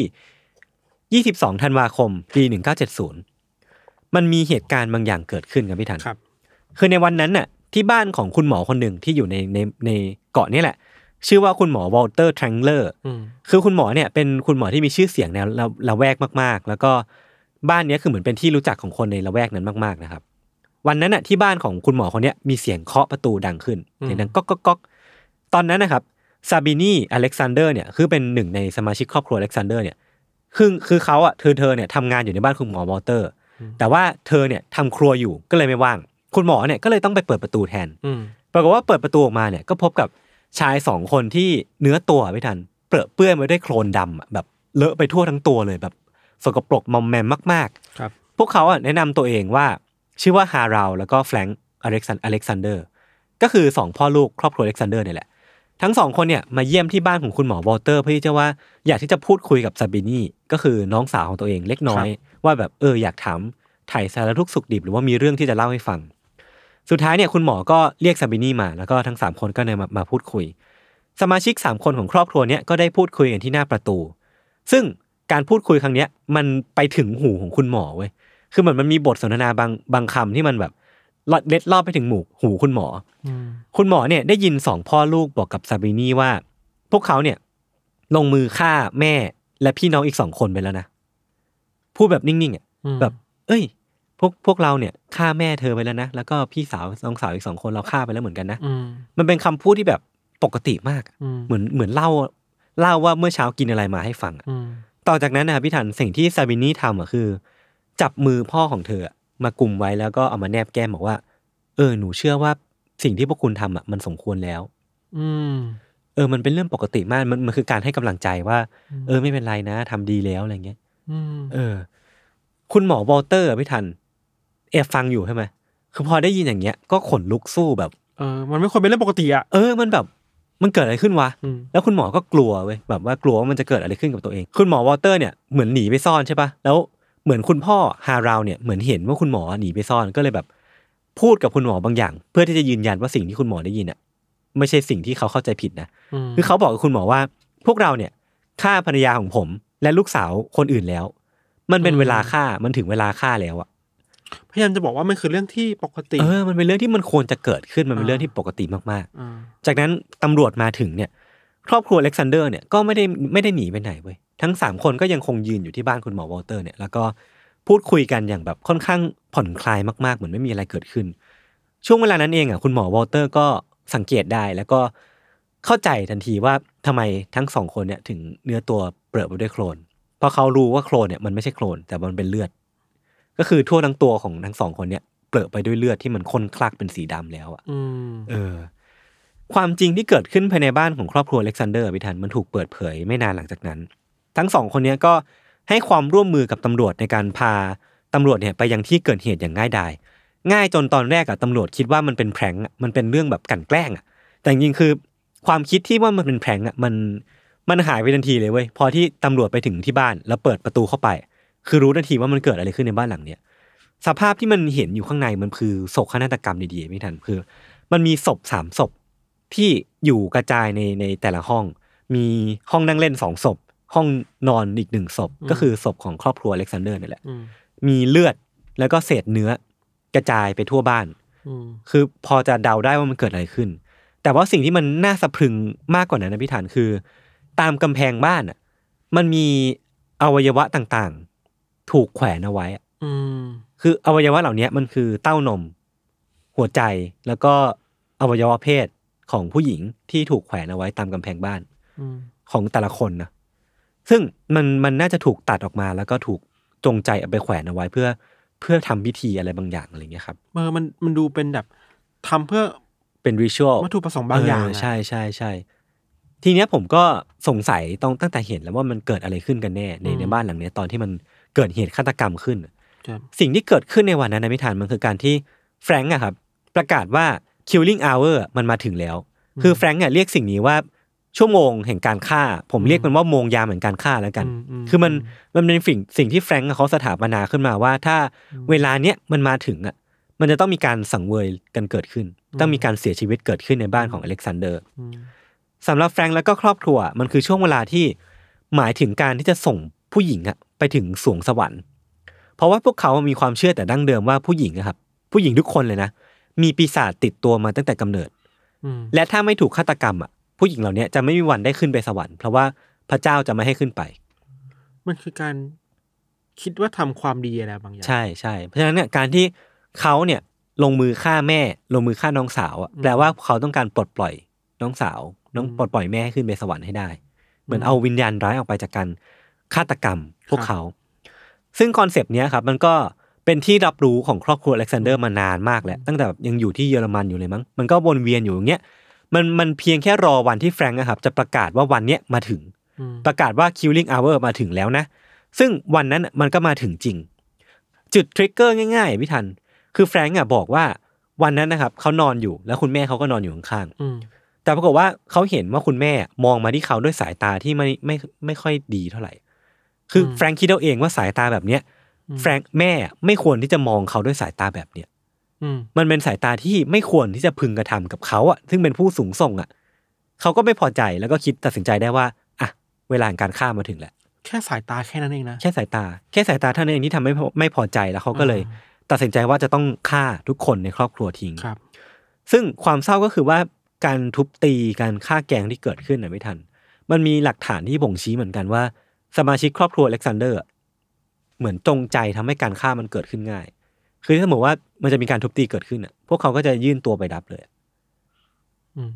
ยี่สิบสองธันวาคม ปีหนึ่งเก้าเจ็ดศูนย์มันมีเหตุการณ์บางอย่างเกิดขึ้นกับพี่ทันครับ คือในวันนั้นน่ะ ที่บ้านของคุณหมอคนหนึ่งที่อยู่ในในในเกาะนี่แหละชื่อว่าคุณหมอวอลเตอร์แทรงเลอร์คือคุณหมอเนี่ยเป็นคุณหมอที่มีชื่อเสียงในละแวกมากๆ แล้วก็บ้านนี้คือเหมือนเป็นที่รู้จักของคนในละแวกนั้นมากๆนะครับ วันนั้นอ่ะที่บ้านของคุณหมอคนนี้มีเสียงเคาะประตูดังขึ้นเสียงดังก๊อกก๊อกตอนนั้นนะครับซาบินีอเล็กซานเดอร์เนี่ยคือเป็นหนึ่งในสมาชิกครอบครัวอเล็กซานเดอร์เนี่ยคือคือเขาอ่ะเธอเธอเนี่ยทำงานอยู่ในบ้านคุณหมอวอลเตอร์ แต่ว่าเธอเนี่ยทำครัวอยู่ก็เลยไม่ว่าง คุณหมอเนี่ยก็เลยต้องไปเปิดประตูแทนปรากฏว่าเปิดประตูออกมาเนี่ยก็พบกับชายสองคนที่เนื้อตัวไม่ทัน เปรอะเปื้อนไปด้วยโคลนดำแบบเลอะไปทั่วทั้งตัวเลยแบบ สกปรกมอมแมมมากๆ ครับ พวกเขาอ่ะแนะนำตัวเองว่า ชื่อว่าฮาราลแล้วก็แฟรงค์อเล็กซานอเล็กซานเดอร์ก็คือสองพ่อลูกครอบครัวอเล็กซานเดอร์นี่แหละ ทั้งสองคนเนี่ยมาเยี่ยมที่บ้านของคุณหมอวอเตอร์เพื่อที่จะว่าอยากที่จะพูดคุยกับซาบินี่ก็คือน้องสาวของตัวเองเล็กน้อย ว่าแบบเอออยากถามไถ่สารทุกสุขดิบ หรือว่ามีเรื่องที่จะเล่าให้ฟังสุดท้ายเนี่ยคุณหมอก็เรียกซาบินี่มาแล้วก็ทั้ง3คนก็เลยมามาพูดคุย สมาชิก3คนของครอบครัวเนี่ยก็ได้พูดคุยกันที่หน้าประตู ซึ่งการพูดคุยครั้งเนี้ยมันไปถึงหูของคุณหมอเว้ยคือเหมือนมันมีบทสนทนาบางบางคำที่มันแบบเล็ดลอดไปถึงหมู่หูคุณหมอคุณหมอเนี่ยได้ยินสองพ่อลูกบอกกับซาบินี่ว่า พวกเขาเนี่ย ลงมือฆ่าแม่และพี่น้องอีกสองคนไปแล้วนะพูดแบบนิ่งๆอ่ะแบบ เอ้ยพวกพวกเราเนี่ยฆ่าแม่เธอไปแล้วนะแล้วก็พี่สาวน้องสาวอีกสองคนเราฆ่าไปแล้วเหมือนกันนะมันเป็นคำพูดที่แบบปกติมากเหมือนเหมือนเล่าเล่าว่าเมื่อเช้ากินอะไรมาให้ฟังต่อจากนั้นนะพี่ถันสิ่งที่ซาบินี่ทำอ่ะคือ จับมือพ่อของเธอมากลุ่มไว้แล้วก็เอามาแนบแก้มบอกว่าเออหนูเชื่อว่าสิ่งที่พวกคุณทำอ่ะมันสมควรแล้ว อืมเออ มันเป็นเรื่องปกติมากมันมันคือการให้กำลังใจว่า เออไม่เป็นไรนะ ทำดีแล้วอะไรเงี้ยเออ คุณหมอวอลเตอร์พี่ทันเอฟฟังอยู่ใช่ไหมคือพอได้ยินอย่างเงี้ยก็ขนลุกสู้แบบเออมันไม่ควรเป็นเรื่องปกติอ่ะ เออ มันแบบ มันเกิดอะไรขึ้นวะ แล้วคุณหมอก็กลัวเว้ย แบบว่ากลัวว่ามันจะเกิดอะไรขึ้นกับตัวเอง คุณหมอวอเตอร์เนี่ยเหมือนหนีไปซ่อนใช่ปะแล้วเหมือนคุณพ่อฮาราวเนี่ยเหมือนเห็นว่าคุณหมอหนีไปซ่อนก็เลยแบบ พูดกับคุณหมอบางอย่าง เพื่อที่จะยืนยันว่าสิ่งที่คุณหมอได้ยินอะไม่ใช่สิ่งที่เขาเข้าใจผิดนะ คือเขาบอกกับคุณหมอว่า พวกเราเนี่ยฆ่าภรรยาของผมและลูกสาวคนอื่นแล้ว มันเป็นเวลาฆ่ามันถึงเวลาฆ่าแล้วอะพยายามจะบอกว่ามันคือเรื่องที่ปกติเออมันเป็นเรื่องที่มันควรจะเกิดขึ้นมันเป็นเรื่องที่ปกติมากๆ จากนั้นตำรวจมาถึงเนี่ย ครอบครัวเล็กซานเดอร์เนี่ยก็ไม่ได้ไม่ได้หนีไปไหนเว้ยทั้งสามคนก็ยังคงยืนอยู่ที่บ้านคุณหมอวอลเตอร์เนี่ยแล้วก็พูดคุยกันอย่างแบบค่อนข้างผ่อนคลายมากๆ เหมือนไม่มีอะไรเกิดขึ้น ช่วงเวลานั้นเองอ่ะคุณหมอวอลเตอร์ก็สังเกตได้แล้วก็เข้าใจทันทีว่าทำไมทั้งสองคนเนี่ยถึงเนื้อตัวเปื้อนไปด้วยโคลนเพราะเขารู้ว่าโคลนเนี่ยมันไม่ใช่โคลนแต่มันเป็นเลือดก็คือทั่วทั้งตัวของทั้งสองคนเนี่ย เปลือไปด้วยเลือดที่มันค้นคลักเป็นสีดำแล้วอ่ะเออ ความจริงที่เกิดขึ้นภายในบ้านของครอบครัวเล็กซานเดอร์พิธันมันถูกเปิดเผยไม่นานหลังจากนั้น ทั้งสองคนเนี้ยก็ให้ความร่วมมือกับตำรวจในการพาตำรวจเนี่ยไปยังที่เกิดเหตุอย่างง่ายดายง่ายจนตอนแรกอะตำรวจคิดว่ามันเป็นแพร่งมันเป็นเรื่องแบบกันแกล้งอะแต่จริงคือความคิดที่ว่ามันเป็นแพร่งอะมันมันหายไปทันทีเลยเว้ยพอที่ตำรวจไปถึงที่บ้านแล้วเปิดประตูเข้าไปคือรู้ทันทีว่ามันเกิดอะไรขึ้นในบ้านหลังเนี้ยสภาพที่มันเห็นอยู่ข้างในมันคือโศกนาฏกรรมดีๆไม่ทันคือ มันมีศพสามศพที่อยู่กระจายในในแต่ละห้อง มีห้องนั่งเล่นสองศพ ห้องนอนอีกหนึ่งศพก็คือศพของครอบครัวเล็กซานเดอร์นี่แหละมีเลือดแล้วก็เศษเนื้อ กระจายไปทั่วบ้านคือพอจะเดาได้ว่ามันเกิดอะไรขึ้น แต่ว่าสิ่งที่มันน่าสะพรึงมากกว่านั้นนะพี่ฐานคือ ตามกำแพงบ้านอ่ะมันมีอวัยวะต่างถูกแขวนเอาไว้อืมคืออวัยวะเหล่านี้มันคือเต้านมหัวใจแล้วก็อวัยวะเพศของผู้หญิงที่ถูกแขวนเอาไว้ตามกำแพงบ้านของแต่ละคนนะซึ่งมันมันน่าจะถูกตัดออกมา แล้วก็ถูกจงใจเอาไปแขวนเอาไว้ เพื่อเพื่อทำพิธีอะไรบางอย่างอะไรเงี้ยครับเออมันมันดูเป็นแบบทำเพื่อเป็นวิชวลวัตถุประสงค์บางอย่างใช่ใช่ใช่ ทีเนี้ยผมก็สงสัยต้องตั้งแต่เห็นแล้วว่ามันเกิดอะไรขึ้นกันแน่ในในบ้านหลังเนี้ยตอนที่มันเกิดเหตุฆาตกรรมขึ้น สิ่งที่เกิดขึ้นในวันนั้นในมิถานมันคือการที่แฟรงก์อะครับประกาศว่า killing hour มันมาถึงแล้ว คือแฟรงก์เนี่ยเรียกสิ่งนี้ว่าชั่วโมงแห่งการฆ่า ผมเรียกมันว่าโมงยามแห่งการฆ่าแล้วกัน คือมันมันเป็นสิ่งสิ่งที่แฟรงก์เขาสถาปนาขึ้นมาว่า ถ้าเวลาเนี้ยมันมาถึงอ่ะ มันจะต้องมีการสังเวยกันเกิดขึ้น ต้องมีการเสียชีวิตเกิดขึ้นในบ้านของอเล็กซานเดอร์ สำหรับแฟรงก์แล้วก็ครอบครัวมันคือช่วงเวลาที่ หมายถึงการที่จะส่งผู้หญิงอะไปถึงสวงสวรรค์ เพราะว่าพวกเขามีความเชื่อแต่ดั้งเดิมว่าผู้หญิงครับ ผู้หญิงทุกคนเลยนะ มีปีศาจติดตัวมาตั้งแต่กำเนิด และถ้าไม่ถูกฆาตกรรมอ่ะผู้หญิงเหล่านี้จะไม่มีวันได้ขึ้นไปสวรรค์ เพราะว่าพระเจ้าจะไม่ให้ขึ้นไป มันคือการคิดว่าทำความดีอะไรบางอย่างใช่ใช่เพราะฉะนั้นเนี่ยการที่เขาเนี่ย ลงมือฆ่าแม่ ลงมือฆ่าน้องสาวอ่ะแปลว่าเขาต้องการปลดปล่อย น้องสาวน้องปลดปล่อยแม่ขึ้นไปสวรรค์ให้ได้ เหมือนเอาวิญญาณร้ายออกไปจากกันฆาตกรรมพวกเขา ซึ่งคอนเซปต์เนี้ยครับมันก็เป็นที่รับรู้ของครอบครัวอเล็กซานเดอร์มานานมากแล้วตั้งแต่ยังอยู่ที่เยอรมันอยู่เลยมั้งมันก็วนเวียนอยู่อย่างเงี้ยมันมันเพียงแค่รอวันที่แฟรงค์นะครับจะประกาศว่าวันเนี้ยมาถึง ประกาศว่าคิว l l งอเวอร์มาถึงแล้วนะ ซึ่งวันนั้นมันก็มาถึงจริง จุดทริกเกอร์ง่ายๆพี่ทัน คือแฟรงค์อ่ะ บอกว่าวันนั้นนะครับเขานอนอยู่แล้วคุณแม่เขาก็นอนอยู่ข้างๆแต่ปรากฏว่าเขาเห็นว่าคุณแม่มองมาที่เขาด้วยสายตาที่ไม่ไม่ไม่ค่อยดีเท่าไหร่คือแฟรงค์คิดเอาเองว่าสายตาแบบเนี้ยแฟรงค์แม่ไม่ควรที่จะมองเขาด้วยสายตาแบบเนี้ยมันเป็นสายตาที่ไม่ควรที่จะพึงกระทำกับเขา อ่ะ ซึ่งเป็นผู้สูงส่งอ่ะเขาก็ไม่พอใจแล้วก็คิดตัดสินใจได้ว่าอ่ะเวลาการฆ่ามาถึงแล้วแค่สายตา แค่นั้นเองนะแค่สายตา แค่สายตาเท่านั้นเองที่ทำให้ไม่พอใจแล้ว เขาก็เลย ตัดสินใจว่าจะต้องฆ่าทุกคนในครอบครัวทิ้งครับซึ่งความเศร้าก็คือว่าการทุบตีการฆ่าแกงที่เกิดขึ้นน่ะไม่ทัน มันมีหลักฐานที่บ่งชี้เหมือนกันว่าสมาชิกครอบครัวอเล็กซานเดอร์เหมือนจงใจทำให้การฆ่ามันเกิดขึ้นง่าย คือถ้าสมมติว่ามันจะมีการทุบตีเกิดขึ้นอ่ะพวกเขาก็จะยื่นตัวไปรับเลย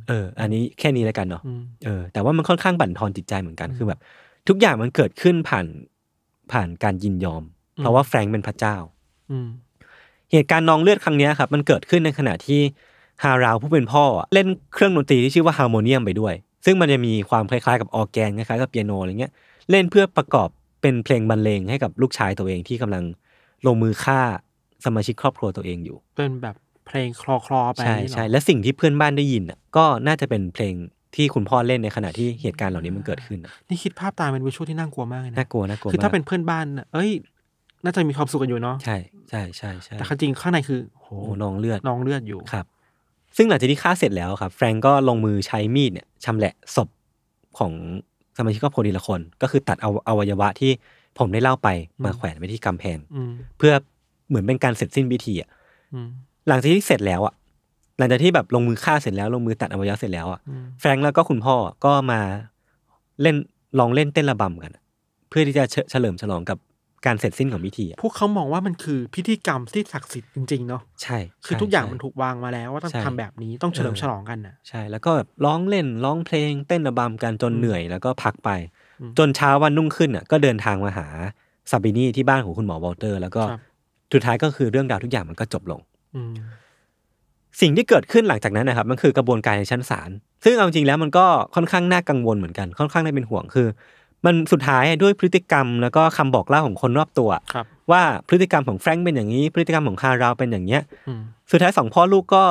เออ อันนี้แค่นี้แล้วกันเนาะเออแต่ว่ามันค่อนข้างบั่นทอนจิตใจเหมือนกันคือแบบ ทุกอย่างมันเกิดขึ้นผ่านผ่านการยินยอมเพราะว่าแฟรงค์เป็นพระเจ้าอืเหตุการณ์นองเลือดครั้งนี้ครับมันเกิดขึ้นในขณะที่ฮาราวผู้เป็นพ่อ เล่นเครื่องดนตรีที่ชื่อว่าฮาร์โมเนียมไปด้วย ซึ่งมันจะมีความคล้ายๆกับออแกนคล้ายๆกับเปียโนอะไรเงี้ยเล่นเพื่อประกอบเป็นเพลงบรรเลงให้กับลูกชายตัวเองที่กำลังลงมือฆ่าสมาชิกครอบครัวตัวเองอยู่ เป็นแบบเพลงคลอคลอไป ใช่ใช่ และสิ่งที่เพื่อนบ้านได้ยินอ่ะก็น่าจะเป็นเพลงที่คุณพ่อเล่นในขณะที่เหตุการณ์เหล่านี้มันเกิดขึ้น นี่คิดภาพตามเป็นวิชวลที่น่ากลัวมากเลยนะ น่ากลัวน่ากลัวคือถ้าเป็นเพื่อนบ้าน เอ้ย น่าจะมีความสุขกันอยู่เนาะ ใช่ใช่ใช่ใช่แต่จริงข้างในคือ โห นองเลือด นองเลือดอยู่ ครับ ซึ่งหลังจากที่ฆ่าเสร็จแล้วครับแฟรงก์ก็ลงมือใช้มีดเนี่ยชำแหละศพของสมาชิกครอบครัวทีละคน ก็คือตัดเอาอวัยวะที่ผมได้เล่าไปมาแขวนไว้ที่กำแพงเพื่อเหมือนเป็นการเสร็จสิ้นพิธีอ่ะหลังจากที่เสร็จแล้วอ่ะหลังจากที่แบบลงมือฆ่าเสร็จแล้ว ลงมือตัดอวัยวะเสร็จแล้วอ่ะแฟรง์แล้วก็คุณพ่อก็มาเล่นลองเล่นเต้นระบำกันเพื่อที่จะเฉลิมฉลองกับการเสร็จสิ้นของพิธี พวกเขามองว่ามันคือพิธีกรรมที่ศักดิ์สิทธิ์จริง ๆเนาะ ใช่ คือทุกอย่างมันถูกวางมาแล้วว่าต้องทำแบบนี้ต้องเฉลิมฉลองกันนะใช่ แล้วก็แบบร้องเล่นร้องเพลงเต้นระบำกัน จนเหนื่อยแล้วก็พักไปจนเช้าวันนุ่งขึ้นอ่ะก็เดินทางมาหาซาบินีที่บ้านของคุณหมอวอลเตอร์ แล้วก็สุดท้ายก็คือเรื่องราวทุกอย่างมันก็จบลงสิ่งที่เกิดขึ้นหลังจากนั้นนะครับ มันคือกระบวนการในชั้นศาลซึ่งเอาจริงแล้วมันก็ค่อนข้างน่ากังวลเหมือนกัน ค่อนข้างน่าเป็นห่วงคือมันสุดท้ายด้วยพฤติกรรมแล้วก็คำบอกเล่าของคนรอบตัวว่าพฤติกรรมของแฟรงค์เป็นอย่างนี้พฤติกรรมของคาราเป็นอย่างเนี้ยสุดท้ายสอง พ่อลูกก็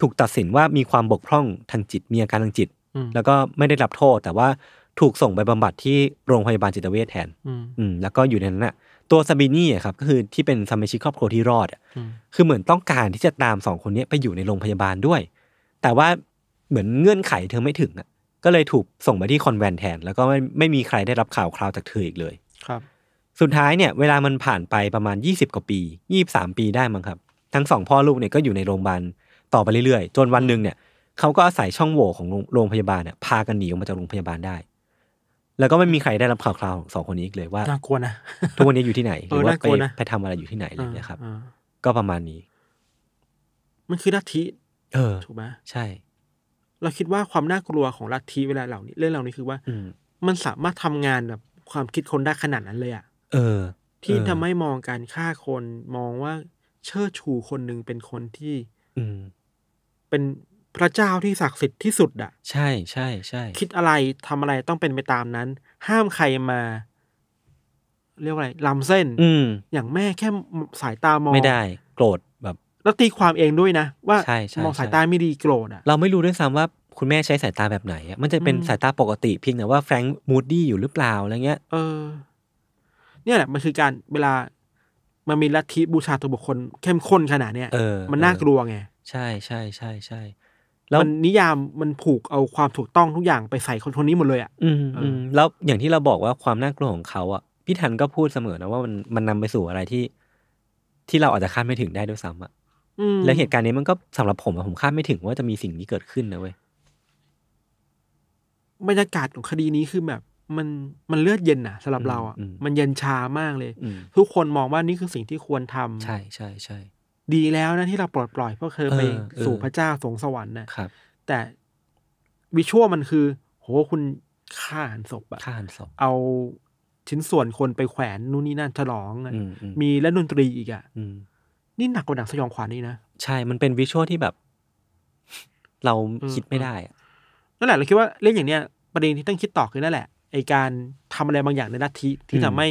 ถูกตัดสินว่ามีความบกพร่องทางจิตมีอาการทางจิต แล้วก็ไม่ได้รับโทษ แต่ว่าถูกส่งไปบำบัดที่โรงพยาบาลจิตเวชแทน อืมแล้วก็อยู่ในนั้นน่ะ ตัวซาบินี่ครับก็คือที่เป็นสมาชิกครอบครัวที่รอดอ่ะคือเหมือนต้องการที่จะตามสองคนนี้ไปอยู่ในโรงพยาบาลด้วย แต่ว่าเหมือนเงื่อนไขเธอไม่ถึงอ่ะก็เลยถูกส่งไปที่คอนแวนแทนแล้วก็ไม่ไม่มีใครได้รับข่าวคราวจากเธออีกเลย ครับ สุดท้ายเนี่ย เวลามันผ่านไปประมาณ20กว่าปี23ปีได้มั้งครับ ทั้งสอง พ่อลูกเนี่ยก็อยู่ในโรงพยาบาลต่อไปเรื่อยๆจนวันหนึ่งเนี่ยเขาก็อาศัยช่องโหว่ของโรงพยาบาลเนี่ยพากันหนีออกมาจากโรงพยาบาลได้ แล้วก็ไม่มีใครได้รับข่าวคราวของสองคนนี้อีกเลยว่าน่ากลัวนะทุกวันนี้อยู่ที่ไหน หรือว่าไปไปทำอะไรอยู่ที่ไหนอะไรนะครับ ก็ประมาณนี้ มันคือนัทีเออถูกไหมใช่เราคิดว่าความน่ากลัวของลัทธิเวลา เหล่านี้ เรื่องเหล่านี้คือว่ามันสามารถทำงานแบบ ความคิดคนได้ขนาดนั้นเลยอะเออ ที่ทำให้มองการฆ่าคน มองว่าเชิดชูคนหนึ่งเป็นคนที่ อืม เป็นพระเจ้าที่ศักดิ์สิทธิ์ที่สุดอะใช่ใช่ใช่คิดอะไรทำอะไรต้องเป็นไปตามนั้น ห้ามใครมา เรียกว่าอะไรล้ำเส้น อือย่างแม่แค่สายตามองไม่ได้ โกรธแบบเราตีความเองด้วยนะ ว่ามองสายตาไม่ดีโกรธอ่ะเราไม่รู้ด้วยซ้ำว่า คุณแม่ใช้สายตาแบบไหนมันจะเป็นสายตาปกติเพียงแต่ว่าแฟรงค์มูดดี้อยู่หรือเปล่าอะไรเงี้ยเออ เนี่ยแหละ มันคือการเวลา มันมีลัทธิบูชาตัวบุคคลเข้มข้นขนาดเนี้ยมันน่ากลัวไง ใช่ใช่ใช่ใช่แล้วนิยามมันผูกเอาความถูกต้องทุกอย่างไปใส่คนคนนี้หมดเลยอ่ะ อืมอมแล้วอย่างที่เราบอกว่าความน่ากลัวของเขาอ่ะพี่ทันก็พูดเสมอนะว่ามันมันนำไปสู่อะไรที่ ที่เราอาจจะคาดไม่ถึงได้ด้วยซ้ำอ่ะแล้วเหตุการณ์นี้มันก็สำหรับผมผมคาดไม่ถึงว่าจะมีสิ่งนี้เกิดขึ้นนะเว้ย บรรยากาศของคดีนี้คือแบบ มันมันเลือดเย็นอะสำหรับเราอะมันเย็นชามากเลย ทุกคนมองว่า นี่คือสิ่งที่ควรทำ ใช่ใช่ใช่ดีแล้วนะ ที่เราปลดปล่อยพวกเธอไปสู่พระเจ้าสงสวรรค์นะครับ แต่วิชวลมันคือ โห คุณฆ่าหันศพอะฆ่าหันศพเอาชิ้นส่วนคนไปแขวนนู่นนี่นั่นฉลองอะมีและดนตรีอีกอะนี่หนักกว่าหนังสยองขวัญนี่นะใช่ มันเป็นวิชวลที่แบบ เราคิดไม่ได้อะนั่นแหละเราคิดว่าเรื่องอย่างเนี้ยประเด็นที่ต้องคิดต่อคือนั่นแหละไอการทำอะไรบางอย่างในลัทธิที่ทำให้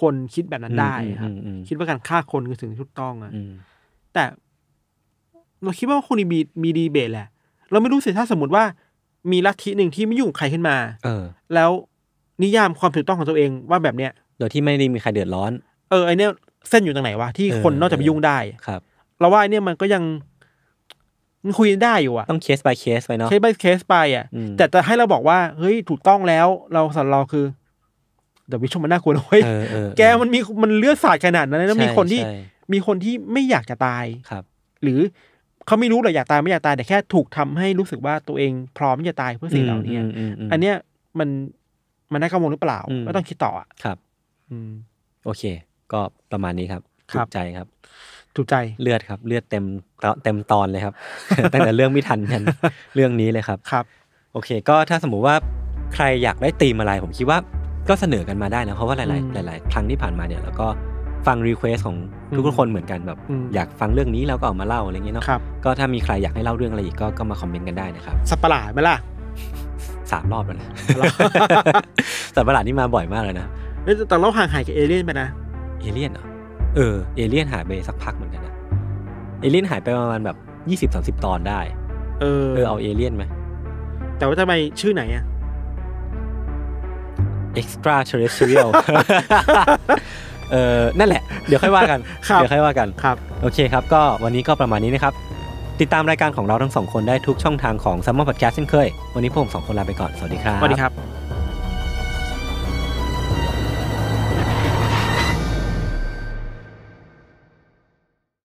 คนคิดแบบนั้นได้ครับคิดว่าการฆ่าคนคือสิ่งที่ถูกต้องอ่ะแต่เราคิดว่าคนมีมีดีเบตแหละ เราไม่รู้สิถ้าสมมติว่ามีลัทธิหนึ่งที่ไม่ยุ่งใครขึ้นมา เออ แล้วนิยามความถูกต้องของตัวเองว่าแบบเนี้ยโดยที่ไม่ได้มีใครเดือดร้อนเออไอเนี้ยเส้นอยู่ตรงไหนวะ ที่คนนอกจากไปยุ่งได้ครับเราว่าเนี่ยมันก็ยังมันคุยได้อยู่อะต้องเคส by เคสไปเนาะเคส by เคสไปอะแต่จะให้เราบอกว่าเฮ้ยถูกต้องแล้ว เราสันเราคือเดวิชมันน่ากลัวเลยแกมันมีมันเลือดสาดขนาดนั้นแล้วมีคนที่ มีคนที่ไม่อยากจะตายครับ หรือเขาไม่รู้หรออยากตายไม่อยากตายแต่แค่ถูกทำให้รู้สึกว่าตัวเองพร้อมที่จะตายเพื่อสิ่งเหล่านี้อันเนี้ยมันมันน่ากังวลหรือเปล่าก็ต้องคิดต่ออะครับ อืม โอเคก็ประมาณนี้ครับ ถูกใจครับ ถูกใจ เลือดครับ เลือดเต็มเต็มตอนเลยครับ ตั้งแต่เรื่องไม่ทันยัน เรื่องนี้เลยครับ ครับ โอเค ก็ถ้าสมมุติว่าใครอยากได้ตีมอะไร ผมคิดว่า ก็เสนอกันมาได้นะเพราะว่าหลายๆหลายๆ ครั้งที่ผ่านมาเนี่ย แล้วก็ฟังรีเควสของทุกคนเหมือนกันแบบ อยากฟังเรื่องนี้เราก็ออกมาเล่าอะไรเงี้ยเนาะก็ถ้ามีใครอยากให้เล่าเรื่องอะไรอีกก็ก็มาคอมเมนต์กันได้นะครับ สัปปะหลาดไหมล่ะสามรอบแล้วนะสัปปะหลาดนี่มาบ่อยมากเลยนะแต่เราห่างหายกับเอเลี่ยนไปนะเอเลี่ยนเหรอ เออ เอเลี่ยนหายไปสักพักเหมือนกันนะเอเลี่ยนหายไปประมาณแบบยี่สิบสาสิบตอนได้ เออ เออเอาเอเลี่ยนไหมแต่ว่าทำไมชื่อไหนอะ extraterrestrial เออนั่นแหละ เดี๋ยวค่อยว่ากัน เดี๋ยวค่อยว่ากัน ครับ โอเคครับ ก็วันนี้ก็ประมาณนี้นะครับ ติดตามรายการของเราทั้งสองคนได้ทุกช่องทางของ s ัมม e r พอดแคสต์เช่นเคย วันนี้พวกผมสองคนลาไปก่อน สวัสดีครับ สวัสดีครับ